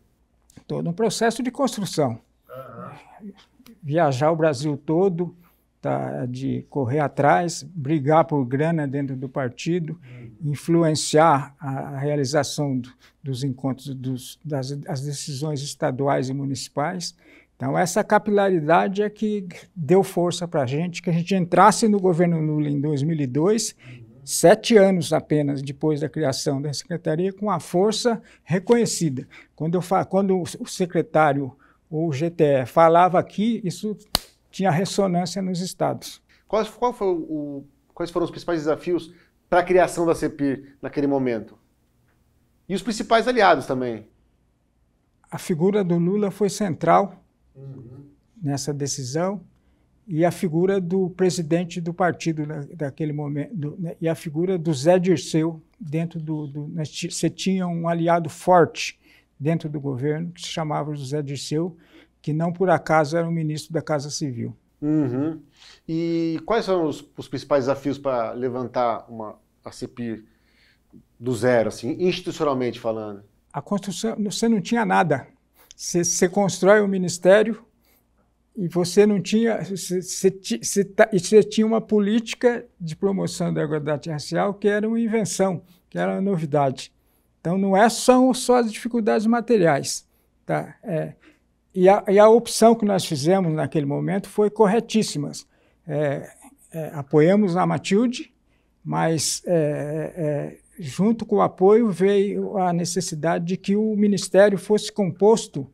Todo um processo de construção. Uhum. Viajar o Brasil todo, tá, de correr atrás, brigar por grana dentro do partido, influenciar a, realização do, dos encontros, dos, das decisões estaduais e municipais. Então, essa capilaridade é que deu força para a gente, que a gente entrasse no governo Lula em 2002 sete anos apenas depois da criação da secretaria, com a força reconhecida. Quando, eu, quando o secretário ou o GTE falava aqui, isso tinha ressonância nos estados. Quais, foi o, quais foram os principais desafios para a criação da CEPIR naquele momento? E os principais aliados também? A figura do Lula foi central uhum. nessa decisão e a figura do presidente do partido na, daquele momento do, né, e a figura do Zé Dirceu dentro do, do né, você tinha um aliado forte dentro do governo que se chamava José Dirceu que não por acaso era o ministro da Casa Civil. Uhum. E quais são os, os principais desafios para levantar uma a CPI do zero, assim, institucionalmente falando? A construção, você não tinha nada. Você, você constrói o um ministério e você não tinha, você, você, tá, você, tinha uma política de promoção da igualdade racial que era uma invenção, que era uma novidade. Então não é são só as dificuldades materiais, tá? É, e a, e a, opção que nós fizemos naquele momento foi corretíssima. É, é, apoiamos a Matilde, mas é, é, é, junto com o apoio veio a necessidade de que o Ministério fosse composto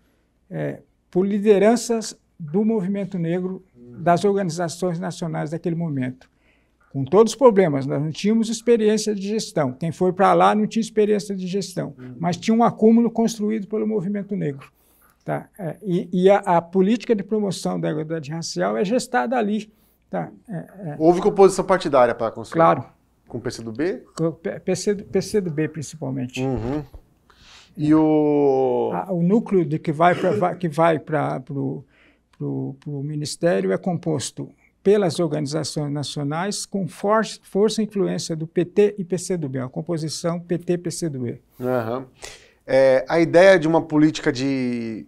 é, por lideranças do movimento negro, das organizações nacionais daquele momento. Com todos os problemas, nós não tínhamos experiência de gestão. Quem foi para lá não tinha experiência de gestão, mas tinha um acúmulo construído pelo movimento negro. Tá? É, e, e a, a, política de promoção da igualdade racial é gestada ali. Tá? É, é. Houve composição partidária para conseguir? Claro. Com o PCdoB? Com o PC, PCdoB, principalmente. Uhum. E o... A, o núcleo de que vai para o Ministério é composto pelas organizações nacionais com for força e influência do PT e PCdoB, a composição PT-PCdoB. Uhum. É, a ideia de uma política de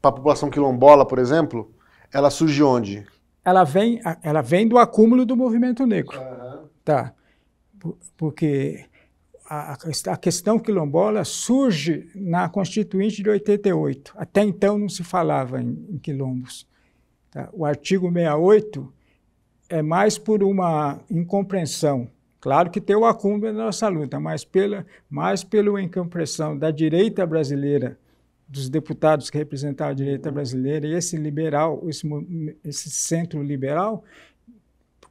para a população quilombola, por exemplo, ela surge onde? Ela vem, ela vem do acúmulo do movimento negro. Uhum. Tá. Porque a, a, questão quilombola surge na Constituinte de 88. Até então não se falava em, em quilombos. Tá. O artigo 68 é mais por uma incompreensão. Claro que tem o acúmulo da nossa luta, mas, pela, mais pela incompreensão da direita brasileira dos deputados que representavam a direita brasileira e esse liberal, esse, esse centro liberal,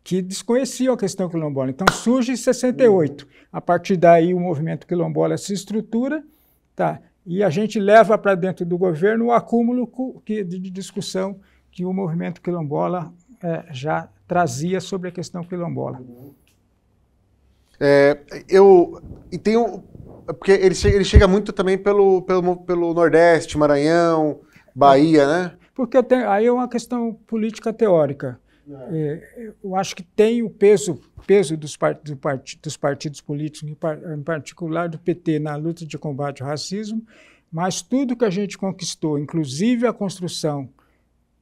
que desconheciam a questão quilombola. Então surge em 68. A partir daí o movimento quilombola se estrutura, tá? E a gente leva para dentro do governo o acúmulo de discussão que o movimento quilombola é, já trazia sobre a questão quilombola. É, eu e tenho porque ele, chega, ele chega muito também pelo, pelo, pelo Nordeste, Maranhão, Bahia, né? Porque aí é uma questão política teórica. É. é, eu acho que tem o peso, peso dos, part, do part, dos partidos políticos, em, par, em particular do PT, na luta de combate ao racismo, mas tudo que a gente conquistou, inclusive a construção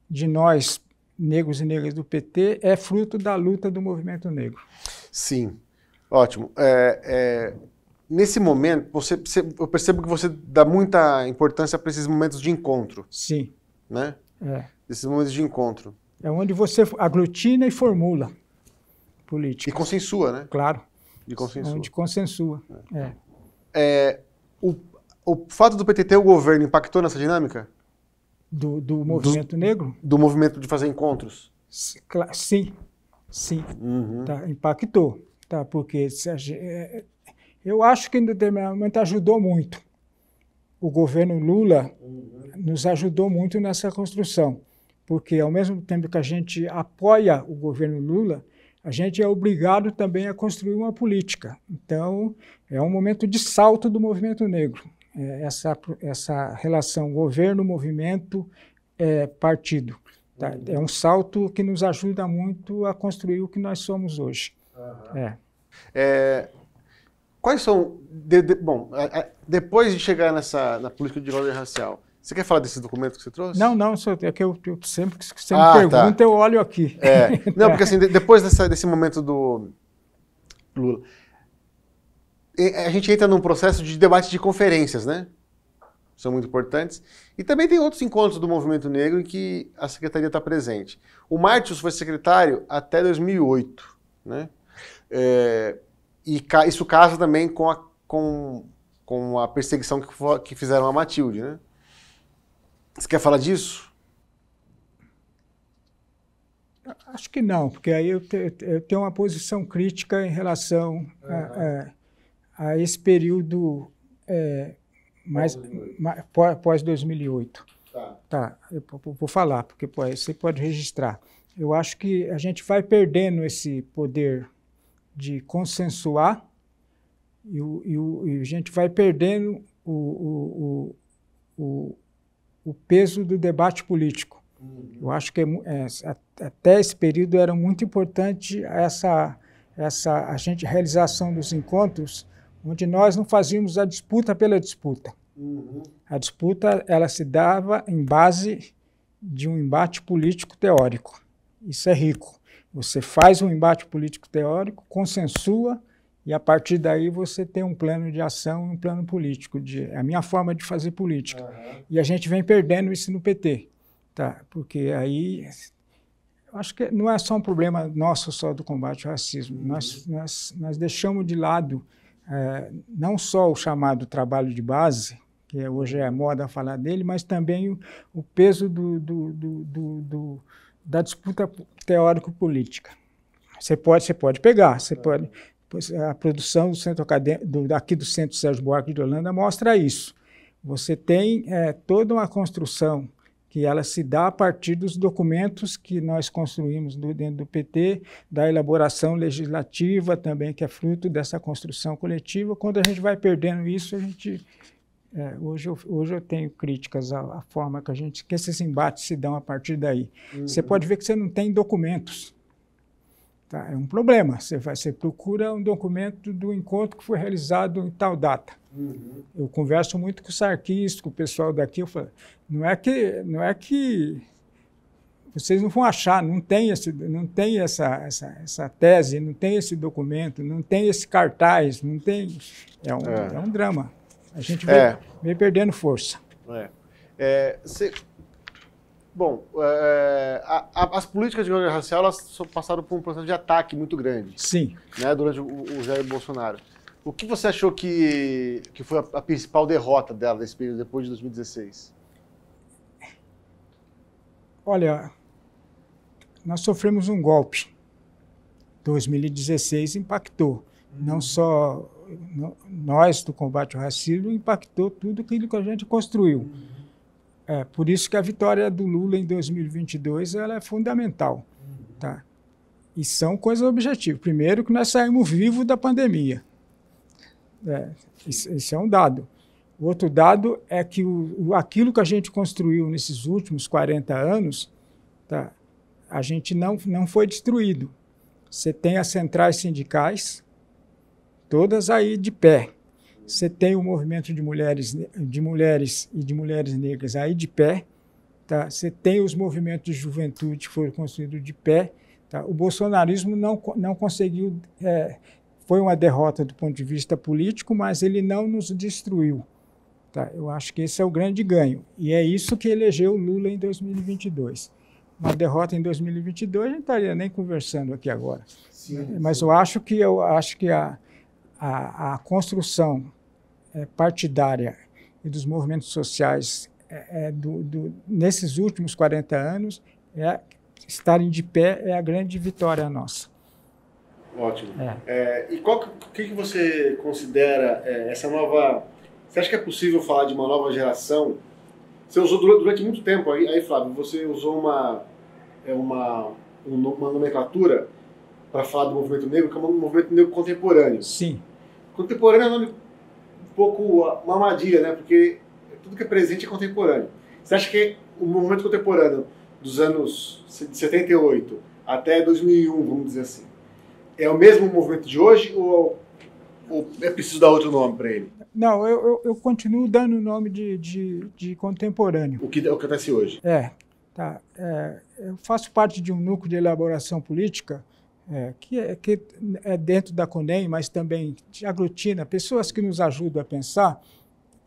de nós, negros e negras do PT, é fruto da luta do movimento negro. Sim, ótimo. É, é Nesse momento, você, eu percebo que você dá muita importância para esses momentos de encontro. Sim. Né? É. Esses momentos de encontro. É onde você aglutina e formula política. E consensua, né? Claro. E consensua. É onde consensua. É. é. é o, o fato do PT ter o governo impactou nessa dinâmica? Do, do movimento do, negro? Do movimento de fazer encontros? Sim, sim. Uhum. Tá, impactou, tá, porque se, é, eu acho que em determinado momento ajudou muito. O governo Lula nos ajudou muito nessa construção, porque ao mesmo tempo que a gente apoia o governo Lula, a gente é obrigado também a construir uma política. Então, é um momento de salto do movimento negro. É, essa, essa relação governo-movimento é, partido. Tá? É um salto que nos ajuda muito a construir o que nós somos hoje. Uhum. É. É, Quais são. De, de, bom, a, a, depois de chegar nessa, na política de ordem racial, você quer falar desse documento que você trouxe? Não, não, é que eu, eu sempre que você me ah, tá. pergunta, tá. eu olho aqui. É. Não, porque assim, de, depois dessa, desse momento do Lula, a gente entra num processo de debate de conferências, né? São muito importantes. E também tem outros encontros do movimento negro em que a secretaria está presente. O Martins foi secretário até 2008, né? É, e ca isso casa também com a, com, com a perseguição que, que fizeram a Matilde, né? Você quer falar disso? Acho que não, porque aí eu, te, eu tenho uma posição crítica em relação uhum. a, a, a, esse período é, mais, mais pós 2008. Tá. tá, eu vou falar, porque pô, você pode registrar. Eu acho que a gente vai perdendo esse poder de consensuar e, o, e, o, e a gente vai perdendo o, o, o, peso do debate político. Uhum. Eu acho que é, é até esse período era muito importante essa, essa a gente realização dos encontros onde nós não fazíamos a disputa pela disputa. Uhum. A disputa ela se dava em base de um embate político teórico. Isso é rico. Você faz um embate político teórico, consensua e a partir daí você tem um plano de ação e um plano político. De, é a minha forma de fazer política. Uhum. E a gente vem perdendo isso no PT, tá? Porque aí acho que não é só um problema nosso só do combate ao racismo. Uhum. Nós, nós, nós, deixamos de lado é, não só o chamado trabalho de base, que é, hoje é moda falar dele, mas também o, o peso do, do, do, do da disputa teórico-política. Você pode, você pode pegar, você pode. A produção do centro acadêmico, do, aqui do Centro Sérgio Buarque de Holanda mostra isso. Você tem é, toda uma construção que ela se dá a partir dos documentos que nós construímos do, dentro do PT, da elaboração legislativa também, que é fruto dessa construção coletiva. Quando a gente vai perdendo isso, a gente é, hoje, eu, hoje eu tenho críticas à, à, forma que a gente que esses embates se dão a partir daí. Uhum. Você pode uhum. ver que você não tem documentos. Tá? É um problema. Você, vai, você procura um documento do encontro que foi realizado em tal data. Uhum. Eu converso muito com o Sarkis, com o pessoal daqui. Eu falo, não é que não é que vocês não vão achar, não tem, esse, não tem essa, essa, essa tese, não tem esse documento, não tem esse cartaz, não tem. É um, é. É um drama. A gente é. vem perdendo força. É. É, Bom, é, a, a, as políticas de ordem racial elas passaram por um processo de ataque muito grande. Sim. Né, durante o, o Jair Bolsonaro. O que você achou que, que foi a, a principal derrota dela nesse período, depois de 2016? Olha, nós sofremos um golpe. 2016 impactou. Hum. Não uhum. só nós do combate ao racismo impactou tudo aquilo que a gente construiu. É, por isso que a vitória do Lula em 2022 ela é fundamental. Tá? E são coisas objetivas. Primeiro, que nós saímos vivos da pandemia. É, esse é um dado. O outro dado é que o, aquilo que a gente construiu nesses últimos 40 anos, tá, a gente não, não foi destruído. Você tem as centrais sindicais, todas aí de pé. Você tem o movimento de mulheres, de mulheres e de mulheres negras aí de pé. Tá? Você tem os movimentos de juventude que foram construídos de pé. Tá? O bolsonarismo não, não conseguiu. É, foi uma derrota do ponto de vista político, mas ele não nos destruiu. Tá? Eu acho que esse é o grande ganho. E é isso que elegeu Lula em 2022 uma derrota em 2022, a gente estaria nem conversando aqui agora. Sim, Mas eu acho que eu acho que a, a, a construção é, partidária e dos movimentos sociais é, do, do, nesses últimos 40 anos, é, estarem de pé é a grande vitória nossa. Ótimo. É. É, e qual que, que você considera é, essa nova... Você acha que é possível falar de uma nova geração? Você usou durante, durante muito tempo, aí, aí Flávio, você usou uma, uma, uma nomenclatura para falar do movimento negro, que é um movimento negro contemporâneo. Sim. Contemporâneo é um nome um pouco mamadilha, né? Porque tudo que é presente é contemporâneo. Você acha que o momento contemporâneo dos anos 78 até 2001, vamos dizer assim, é o mesmo movimento de hoje ou, ou é preciso dar outro nome para ele? Não, eu, eu, eu, continuo dando o nome de, de, de contemporâneo. O que, o que acontece hoje? É, tá. É, eu faço parte de um núcleo de elaboração política é, que, é, que é dentro da CONEM, mas também aglutina pessoas que nos ajudam a pensar,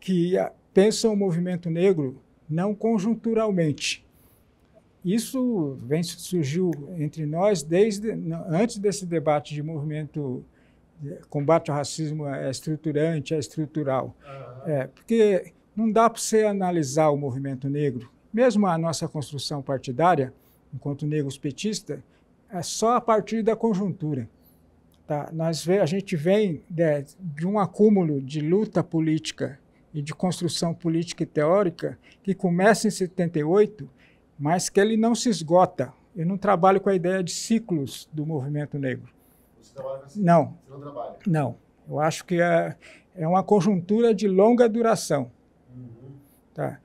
que ah, pensam o movimento negro não conjunturalmente. Isso vem, surgiu entre nós desde antes desse debate de movimento combate ao racismo é estruturante, é estrutural. Uhum. É, porque não dá para você analisar o movimento negro, mesmo a nossa construção partidária, enquanto negros petista, é só a partir da conjuntura. Tá? Nós vê, a gente vem de, de um acúmulo de luta política e de construção política e teórica que começa em 78, mas que ele não se esgota. Eu não trabalho com a ideia de ciclos do movimento negro. Você trabalha com ciclos? Não. Você não trabalha? Não. Eu acho que é, é uma conjuntura de longa duração. Uhum. Tá?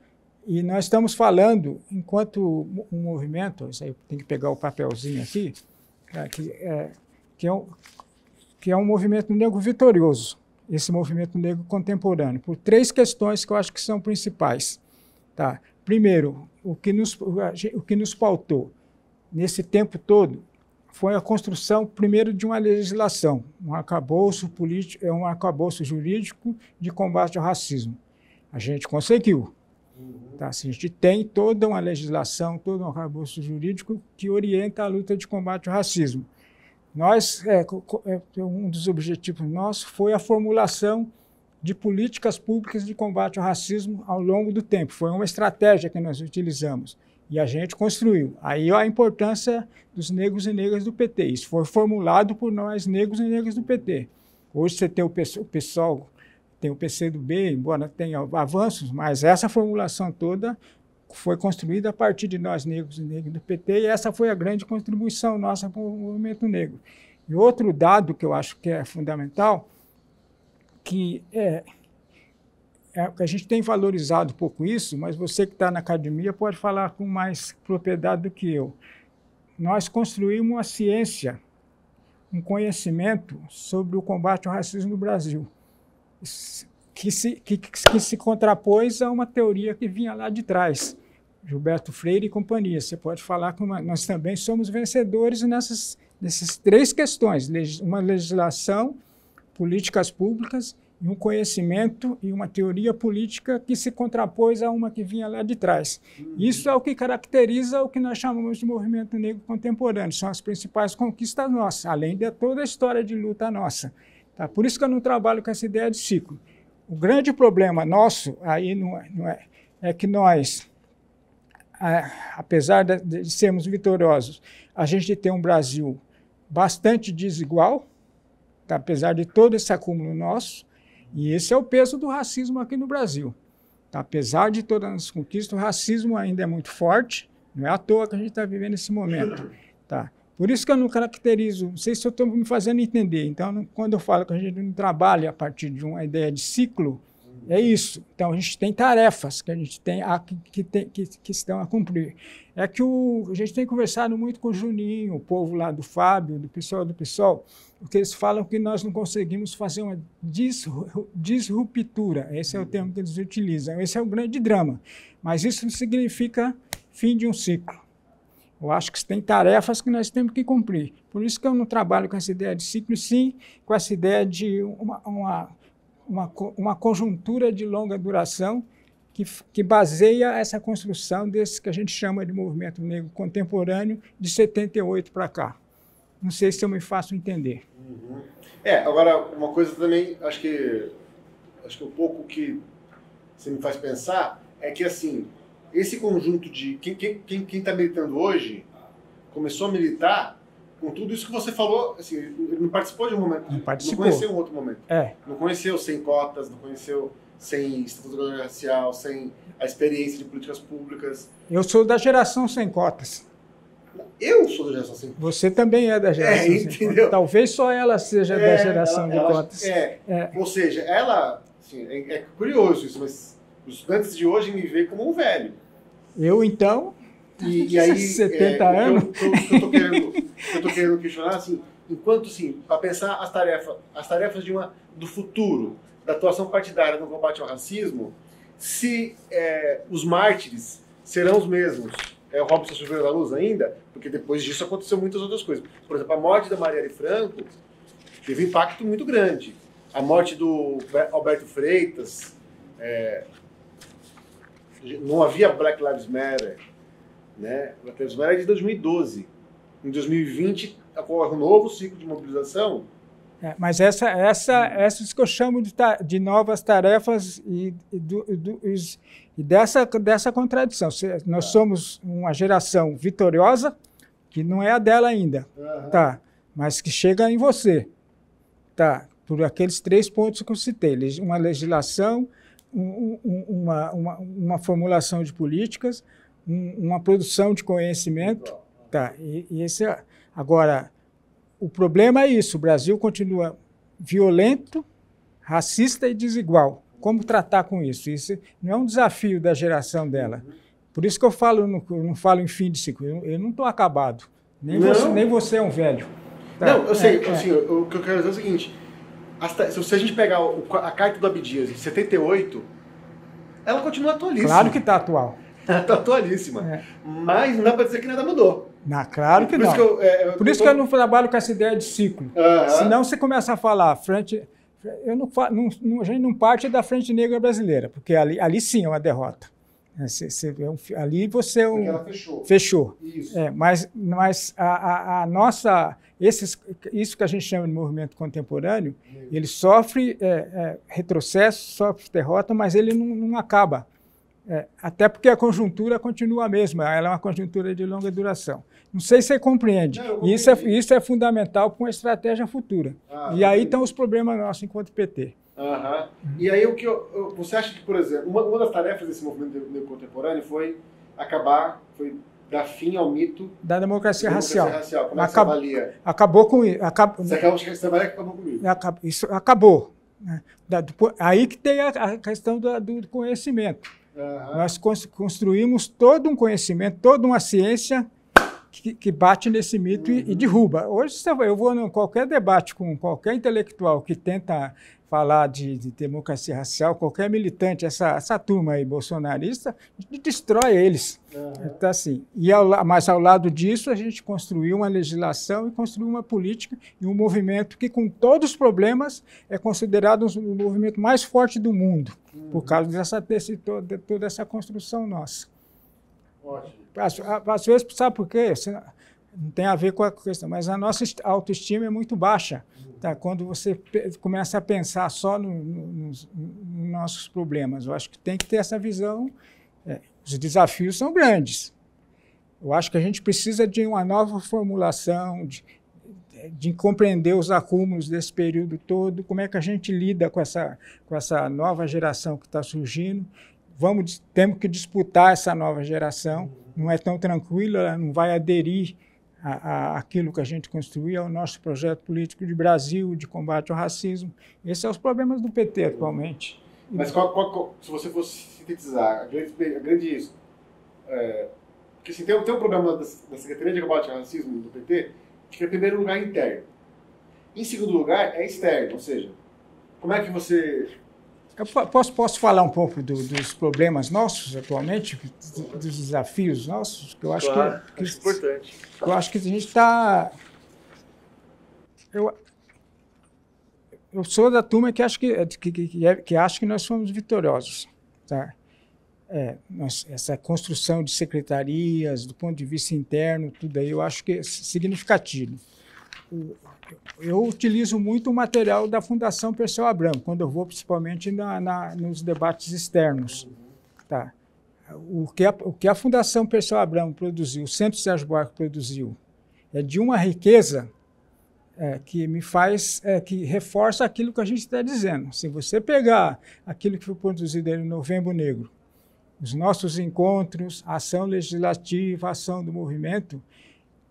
E nós estamos falando, enquanto um movimento, isso aí tem que pegar o papelzinho aqui, tá, que, é, que, é, um, que é um movimento negro vitorioso, esse movimento negro contemporâneo, por três questões que eu acho que são principais. Tá? Primeiro, o que, nos, o que nos pautou nesse tempo todo foi a construção, primeiro, de uma legislação, um arcabouço, político, é um arcabouço jurídico de combate ao racismo. A gente conseguiu. Tá? Assim, a gente tem toda uma legislação, todo um arcabouço jurídico que orienta a luta de combate ao racismo. Nós, é, é um dos objetivos nossos foi a formulação de políticas públicas de combate ao racismo ao longo do tempo. Foi uma estratégia que nós utilizamos e a gente construiu. Aí a importância dos negros e negras do PT. Isso foi formulado por nós, negros e negras do PT. Hoje você tem o pessoal tem o PCdoB, embora né? tenha avanços, mas essa formulação toda foi construída a partir de nós negros e negros do PT, e essa foi a grande contribuição nossa para o movimento negro. E outro dado que eu acho que é fundamental, que é, é a gente tem valorizado pouco isso, mas você que está na academia pode falar com mais propriedade do que eu. Nós construímos uma ciência, um conhecimento sobre o combate ao racismo no Brasil que se, que, que se contrapôs a uma teoria que vinha lá de trás. Gilberto Freire e companhia. Você pode falar que é, nós também somos vencedores nessas, nessas três questões: uma legislação, políticas públicas e um conhecimento e uma teoria política que se contrapôs a uma que vinha lá de trás. Uhum. Isso é o que caracteriza o que nós chamamos de movimento negro contemporâneo. São as principais conquistas nossas, além de toda a história de luta nossa. Tá? Por isso que eu não trabalho com essa ideia de ciclo. O grande problema nosso aí não é, não é, é que nós, apesar de, de sermos vitoriosos, a gente tem um Brasil bastante desigual, tá? apesar de todo esse acúmulo nosso, e esse é o peso do racismo aqui no Brasil. Tá? Apesar de todas as conquistas, o racismo ainda é muito forte, não é à toa que a gente está vivendo esse momento. Tá? Por isso que eu não caracterizo, não sei se eu estou me fazendo entender. Então, quando eu falo que a gente não trabalha a partir de uma ideia de ciclo, é isso. Então, a gente tem tarefas que a gente tem a, que, tem, que, que estão a cumprir. É que o, a gente tem conversado muito com o Juninho, o povo lá do Fábio, do pessoal do pessoal, porque eles falam que nós não conseguimos fazer uma disruptura. Esse é o termo que eles utilizam. Esse é o grande drama. Mas isso não significa fim de um ciclo. Eu acho que tem tarefas que nós temos que cumprir. Por isso que eu não trabalho com essa ideia de ciclo, sim, com essa ideia de uma, uma, uma, uma conjuntura de longa duração que, que, baseia essa construção desse que a gente chama de movimento negro contemporâneo de 78 para cá. Não sei se eu me faço entender. Uhum. É, agora, uma coisa também, acho que, acho que um pouco que você me faz pensar é que, assim, esse conjunto de quem está quem, quem tá militando hoje começou a militar com tudo isso que você falou, assim, ele não participou de um momento, não, participou. não conheceu um outro momento. É. Não conheceu sem cotas, não conheceu sem estatuto racial, sem a experiência de políticas públicas. Eu sou da geração sem cotas. Eu sou da geração sem cotas. Você também é da é, geração é, sem entendeu? cotas. Talvez só ela seja é, da geração ela, de ela, cotas. É. é. Ou seja, ela... Assim, é, é curioso isso, mas os estudantes de hoje me veem como um velho. Eu, então, e, e aí, 70 é, anos. Eu, estou querendo, querendo questionar assim, enquanto assim, para pensar as tarefas, as tarefas de uma do futuro da atuação partidária no combate ao racismo, se é, os mártires serão os mesmos. É o Robson Silveira da Luz ainda, porque depois disso aconteceu muitas outras coisas. Por exemplo, a morte da Marielle Franco teve um impacto muito grande. A morte do Alberto Freitas, é, não havia Black Lives Matter. Né? Black Lives Matter é de 2012. Em 2020 ocorre um novo ciclo de mobilização. É, mas essa, essa, essas que eu chamo de, de novas tarefas e, e, do, e, do, e dessa, dessa contradição. Nós tá. somos uma geração vitoriosa, que não é a dela ainda, uhum. tá? mas que chega em você, tá? por aqueles três pontos que eu citei: uma legislação, uma, uma, uma, formulação de políticas, um, uma produção de conhecimento. Tá, e, e esse, é, agora, o problema é isso: o Brasil continua violento, racista e desigual. Como tratar com isso? Isso não é um desafio da geração dela. Uhum. Por isso que eu falo, não, não falo em fim de ciclo. Eu, eu não estou acabado. Nem você, nem você, é um velho. Tá? Não, eu sei. É, é. assim, é. o que eu quero dizer é o seguinte se a gente pegar a carta do Abdias de 78, ela continua atualíssima. Claro que está atual. Está atualíssima. É. Mas não dá para dizer que nada mudou. Não, claro que Por não. Isso que eu, é, eu Por tô... isso que eu não trabalho com essa ideia de ciclo. Uh -huh. Senão você começa a falar, frente, eu não, não, a gente não parte da frente negra brasileira, porque ali, ali sim é uma derrota. Você, é, você, ali você. É um, fechou. Fechou. Isso. É, mas mas a, a, a nossa esses, isso que a gente chama de movimento contemporâneo, ele sofre é, é, retrocesso, sofre derrota, mas ele não, não acaba. É, até porque a conjuntura continua a mesma, ela é uma conjuntura de longa duração. Não sei se você compreende. Não, isso, é, isso é fundamental para uma estratégia futura. Ah, e aí estão os problemas nossos enquanto PT. Uhum. E aí o que eu, você acha que, por exemplo, uma, uma das tarefas desse movimento contemporâneo foi acabar, foi dar fim ao mito da democracia, democracia racial. racial. Como acabou, é que você avalia? Acabou com isso. Acabou, você acabou, acabou com isso. Acabou, isso acabou. Né? Da, aí que tem a, a questão do, do conhecimento. Uhum. Nós construímos todo um conhecimento, toda uma ciência que, que bate nesse mito uhum. e, e, uhum. derruba. Hoje eu vou em qualquer debate com qualquer intelectual que tenta falar de, de, democracia racial, qualquer militante, essa, essa turma aí bolsonarista, destrói eles. Uhum. Então, assim, e ao, mas ao lado disso, a gente construiu uma legislação e construiu uma política e um movimento que, com todos os problemas, é considerado um, um movimento mais forte do mundo, uhum. por causa dessa, desse, toda, toda essa construção nossa. Ótimo. Às, às vezes, sabe por quê? Não tem a ver com a questão, mas a nossa autoestima é muito baixa. Uhum. Tá? Quando você começa a pensar só no, no, nos, nossos problemas, eu acho que tem que ter essa visão. É, os desafios são grandes. Eu acho que a gente precisa de uma nova formulação, de, de compreender os acúmulos desse período todo, como é que a gente lida com essa, com essa nova geração que está surgindo. Vamos, temos que disputar essa nova geração, não é tão tranquila, ela não vai aderir a, a, aquilo que a gente construiu, é o nosso projeto político de Brasil, de combate ao racismo. Esses são é os problemas do PT atualmente. Mas qual, qual, qual, se você fosse sintetizar, a grande. A grande é, porque assim, tem, tem um problema da, da Secretaria de Combate ao Racismo do PT, que é, em primeiro lugar, é interno. Em segundo lugar, é externo, ou seja, como é que você eu posso, posso falar um pouco do, dos problemas nossos atualmente, dos desafios nossos? Que eu acho claro, que, que acho importante. Eu acho que a gente está. Eu, eu sou da turma que acho que, que, que, é, que acho que nós somos vitoriosos. Tá? É, nós, essa construção de secretarias, do ponto de vista interno, tudo aí, eu acho que é significativo. O, eu utilizo muito o material da Fundação Perseu Abramo, quando eu vou principalmente na, na, nos debates externos. Tá? O, que a, o que a Fundação Perseu Abramo produziu, o Centro Sérgio Buarque produziu, é de uma riqueza é, que me faz, é, que reforça aquilo que a gente está dizendo. Se você pegar aquilo que foi produzido em Novembro Negro, os nossos encontros, a ação legislativa, a ação do movimento,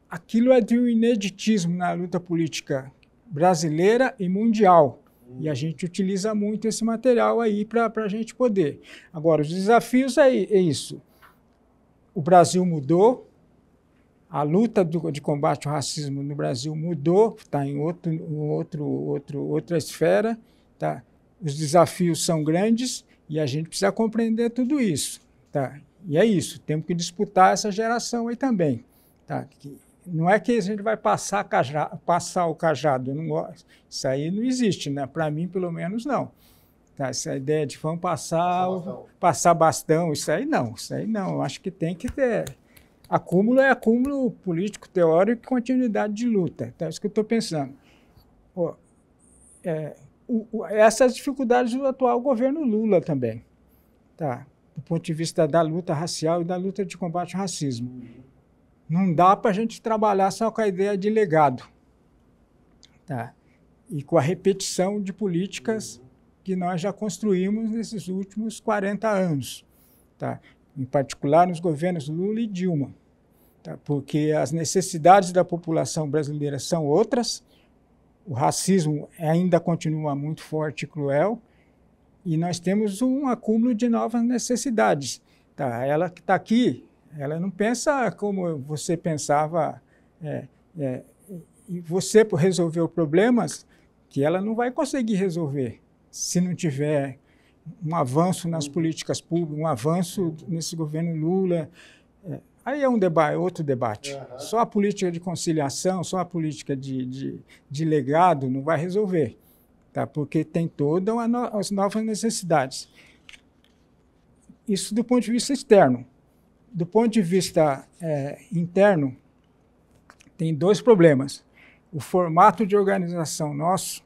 aquilo é de um ineditismo na luta política brasileira e mundial. E a gente utiliza muito esse material aí para a gente poder. Agora, os desafios é, é, isso. O Brasil mudou, a luta do, de combate ao racismo no Brasil mudou, está em outro, outro, outro, outra esfera. Tá? Os desafios são grandes e a gente precisa compreender tudo isso. Tá? E é isso, temos que disputar essa geração aí também. Tá? Que, não é que a gente vai passar, passar o cajado, não Isso aí não existe, né? Para mim, pelo menos, não. Tá, essa ideia de vamos passar, passar bastão. passar bastão, isso aí não, isso aí não. Eu acho que tem que ter. Acúmulo é acúmulo político, teórico e continuidade de luta. Então, é isso que eu estou pensando. Pô, é, o, o, essas dificuldades do atual governo Lula também, tá? do ponto de vista da luta racial e da luta de combate ao racismo. Não dá para a gente trabalhar só com a ideia de legado tá? e com a repetição de políticas que nós já construímos nesses últimos 40 anos, tá? em particular nos governos Lula e Dilma, tá? porque as necessidades da população brasileira são outras, o racismo ainda continua muito forte e cruel, e nós temos um acúmulo de novas necessidades. Tá? Ela que está aqui, ela não pensa como você pensava. É, é, e você resolveu problemas que ela não vai conseguir resolver se não tiver um avanço nas uhum. políticas públicas, um avanço uhum. nesse governo Lula. É, aí é um debate, é outro debate. Só a política de conciliação, só a política de, de, de legado não vai resolver, tá? porque tem todas no, as novas necessidades. Isso do ponto de vista externo do ponto de vista é, interno, tem dois problemas. O formato de organização nosso,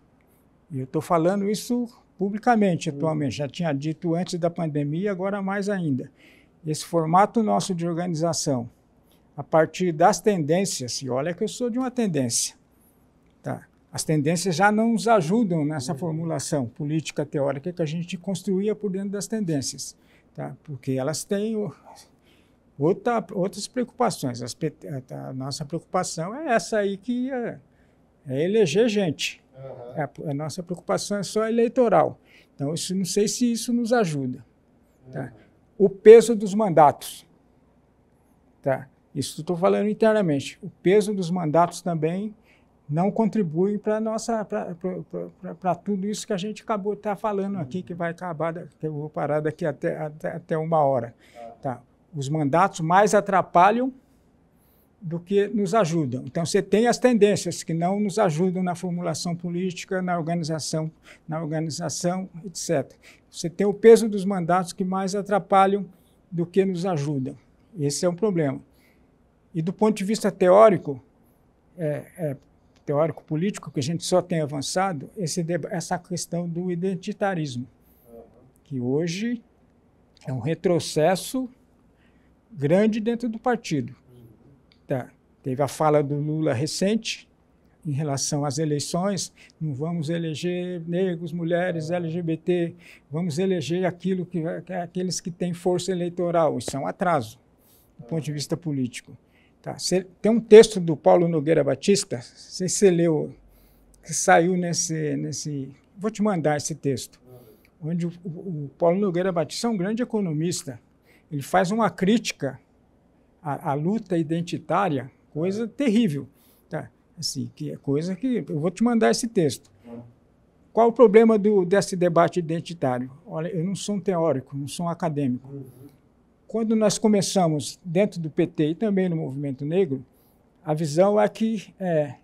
e eu estou falando isso publicamente atualmente, já tinha dito antes da pandemia, agora mais ainda. Esse formato nosso de organização, a partir das tendências, e olha que eu sou de uma tendência, tá? as tendências já não nos ajudam nessa formulação política teórica que a gente construía por dentro das tendências, tá? porque elas têm Outra, outras preocupações. As, a nossa preocupação é essa aí que é, é eleger gente. Uhum. A, a, nossa preocupação é só eleitoral. Então, isso, não sei se isso nos ajuda. Tá? Uhum. O peso dos mandatos. Tá? Isso estou falando internamente. O peso dos mandatos também não contribui para nossa para tudo isso que a gente acabou de estar tá falando aqui uhum. que vai acabar que eu vou parar daqui até até, até uma hora tá, tá? Os mandatos mais atrapalham do que nos ajudam. Então, você tem as tendências que não nos ajudam na formulação política, na organização, na organização, etc. Você tem o peso dos mandatos que mais atrapalham do que nos ajudam. Esse é um problema. E do ponto de vista teórico, é, é, teórico político, que a gente só tem avançado, esse, essa questão do identitarismo, que hoje é um retrocesso grande dentro do partido. Tá. Teve a fala do Lula recente em relação às eleições, não vamos eleger negros, mulheres, LGBT, vamos eleger aquilo que, aqueles que têm força eleitoral. Isso é um atraso do ponto de vista político. Tá. Tem um texto do Paulo Nogueira Batista, não sei se você leu, que saiu nesse, nesse... Vou te mandar esse texto, onde o, o Paulo Nogueira Batista é um grande economista, ele faz uma crítica à, à luta identitária, coisa é. terrível. Tá? Assim, que é coisa que. Eu vou te mandar esse texto. Qual o problema do, desse debate identitário? Olha, eu não sou um teórico, não sou um acadêmico. Uhum. Quando nós começamos dentro do PT e também no movimento negro, a visão é que é,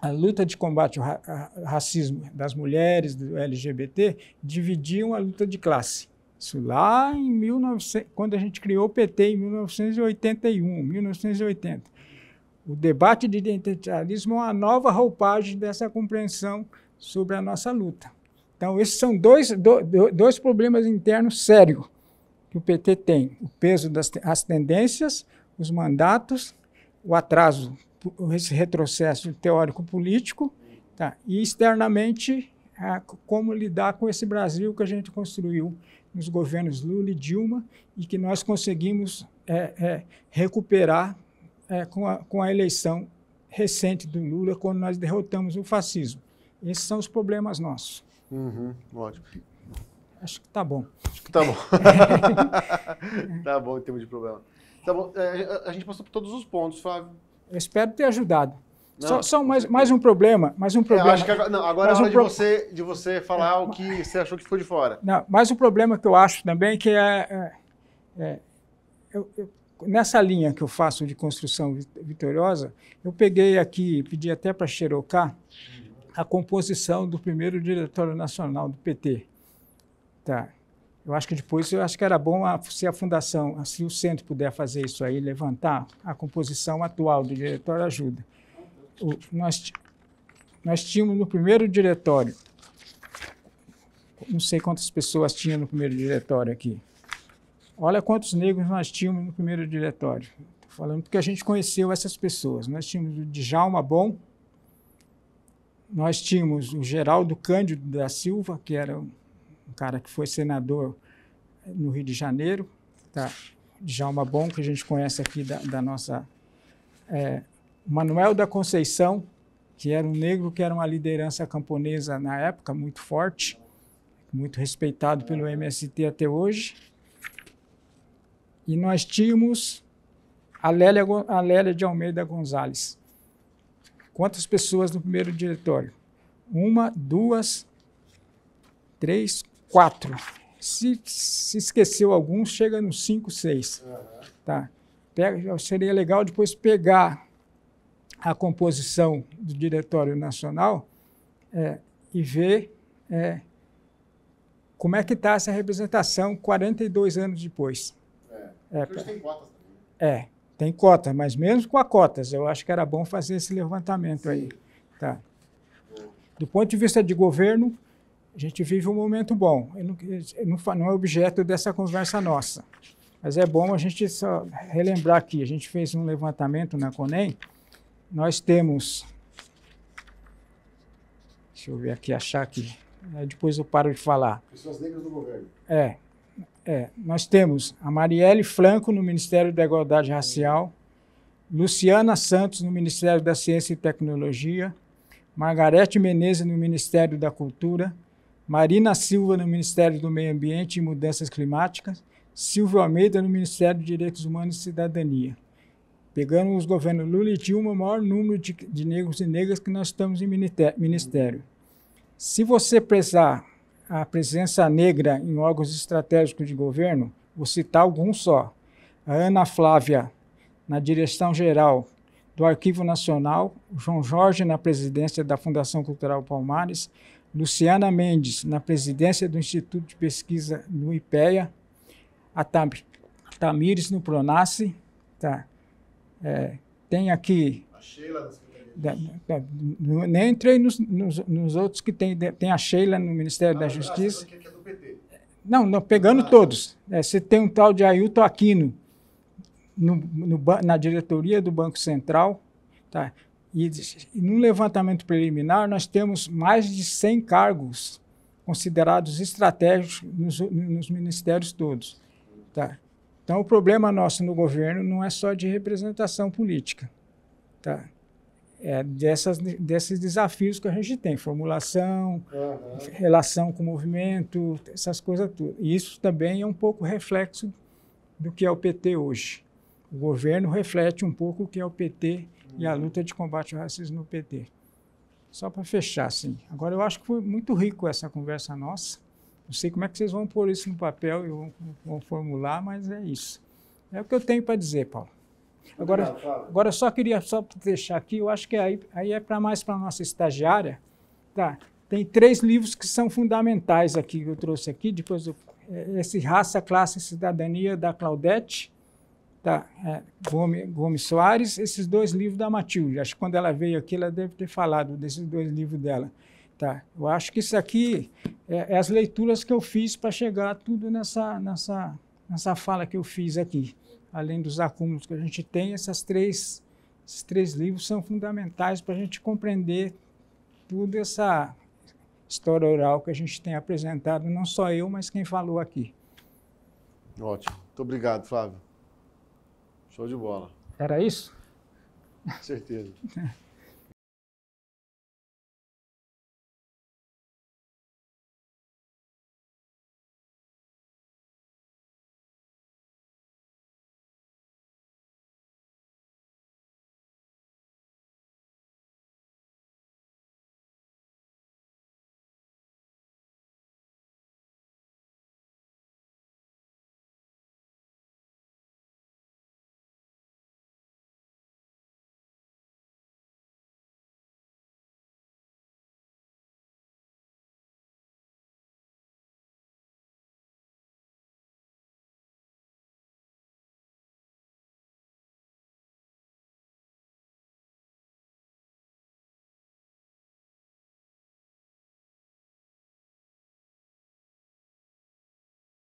a luta de combate ao ra racismo das mulheres, do LGBT, dividiam a luta de classe. Isso lá em 1900, quando a gente criou o PT em 1981, 1980. O debate de identitarismo é uma nova roupagem dessa compreensão sobre a nossa luta. Então, esses são dois, dois problemas internos sérios que o PT tem: o peso das as tendências, os mandatos, o atraso, esse retrocesso teórico-político, tá? e externamente, a, como lidar com esse Brasil que a gente construiu nos governos Lula e Dilma e que nós conseguimos é, é, recuperar é, com, a, com a eleição recente do Lula, quando nós derrotamos o fascismo. Esses são os problemas nossos. Uhum, ótimo. Acho que tá bom. Acho que tá bom. tá bom em termos de problema. Tá bom. É, a gente passou por todos os pontos, Flávio. Eu espero ter ajudado. Não, só, só mais, mais um problema, mais um é, problema. É, acho que agora, não, agora é hora um de, você, de você falar é, o que você achou que ficou de fora. Não, mais um problema que eu acho também que é, é, é eu, eu, nessa linha que eu faço de construção vitoriosa, eu peguei aqui, pedi até para xerocar, a composição do primeiro diretório nacional do PT. Tá. Eu acho que depois, eu acho que era bom a, se a fundação, se assim o centro puder fazer isso aí, levantar a composição atual do diretório ajuda o, nós, nós tínhamos no primeiro diretório, não sei quantas pessoas tinha no primeiro diretório aqui. Olha quantos negros nós tínhamos no primeiro diretório. Estou falando porque a gente conheceu essas pessoas. Nós tínhamos o Djalma Bom, nós tínhamos o Geraldo Cândido da Silva, que era um cara que foi senador no Rio de Janeiro, tá? Djalma Bom, que a gente conhece aqui da, da nossa é, Manuel da Conceição, que era um negro que era uma liderança camponesa na época muito forte, muito respeitado pelo MST até hoje. E nós tínhamos a Lélia, a Lélia de Almeida Gonzalez. Quantas pessoas no primeiro diretório? Uma, duas, três, quatro. Se, se esqueceu alguns, chega nos cinco, seis. Tá. Pega, seria legal depois pegar a composição do Diretório Nacional é, e ver é, como é que está essa representação 42 anos depois. É, pra, é, tem cotas também. Né? É, tem cota, mas mesmo com a cotas, eu acho que era bom fazer esse levantamento Sim. aí. Tá. Do ponto de vista de governo, a gente vive um momento bom. não, não, não, é objeto dessa conversa nossa. Mas é bom a gente só relembrar aqui. A gente fez um levantamento na CONEM, nós temos. Deixa eu ver aqui, achar aqui. Aí depois eu paro de falar. Pessoas negras do governo. É. É, nós temos a Marielle Franco no Ministério da Igualdade Racial, Luciana Santos no Ministério da Ciência e Tecnologia, Margarete Menezes no Ministério da Cultura, Marina Silva no Ministério do Meio Ambiente e Mudanças Climáticas, Silvio Almeida no Ministério de Direitos Humanos e Cidadania. Pegando os governos Lula e Dilma, o maior número de, de negros e negras que nós estamos em ministério. Se você prezar a presença negra em órgãos estratégicos de governo, vou citar algum só. A Ana Flávia, na direção geral do Arquivo Nacional, João Jorge, na presidência da Fundação Cultural Palmares, Luciana Mendes, na presidência do Instituto de Pesquisa no IPEA, a Tam Tamires no Pronace, tá? É, tem aqui. A Sheila da Secretaria. nem entrei nos, nos, nos, outros que tem. Tem a Sheila no Ministério da Justiça. que é do PT. Não, não pegando ah. Tá. todos. É, você tem um tal de Ailton Aquino no, no, na diretoria do Banco Central. Tá? E, e num levantamento preliminar, nós temos mais de 100 cargos considerados estratégicos nos, nos ministérios todos. Tá? Então, o problema nosso no governo não é só de representação política, tá? É dessas, desses desafios que a gente tem, formulação, uhum. relação com o movimento, essas coisas todas. E isso também é um pouco reflexo do que é o PT hoje. O governo reflete um pouco o que é o PT uhum. e a uhum. luta de combate ao racismo no PT. Só para fechar, assim. Agora, eu acho que foi muito rico essa conversa nossa. Não sei como é que vocês vão pôr isso no papel e vão formular, mas é isso. É o que eu tenho para dizer, Paulo. Agora, agora só queria só deixar aqui, eu acho que aí, aí é para mais para a nossa estagiária. Tá. Tem três livros que são fundamentais aqui, que eu trouxe aqui, depois eu, é, esse Raça, Classe e Cidadania, da Claudete, tá, é, Gomes, Gomes Soares, esses dois livros da Matilde. Acho que quando ela veio aqui, ela deve ter falado desses dois livros dela. Tá. Eu acho que isso aqui é, é as leituras que eu fiz para chegar tudo nessa, nessa, nessa fala que eu fiz aqui. Além dos acúmulos que a gente tem, essas três, esses três livros são fundamentais para a gente compreender toda essa história oral que a gente tem apresentado, não só eu, mas quem falou aqui. Ótimo. Muito obrigado, Flávio. Show de bola. Era isso? Com certeza.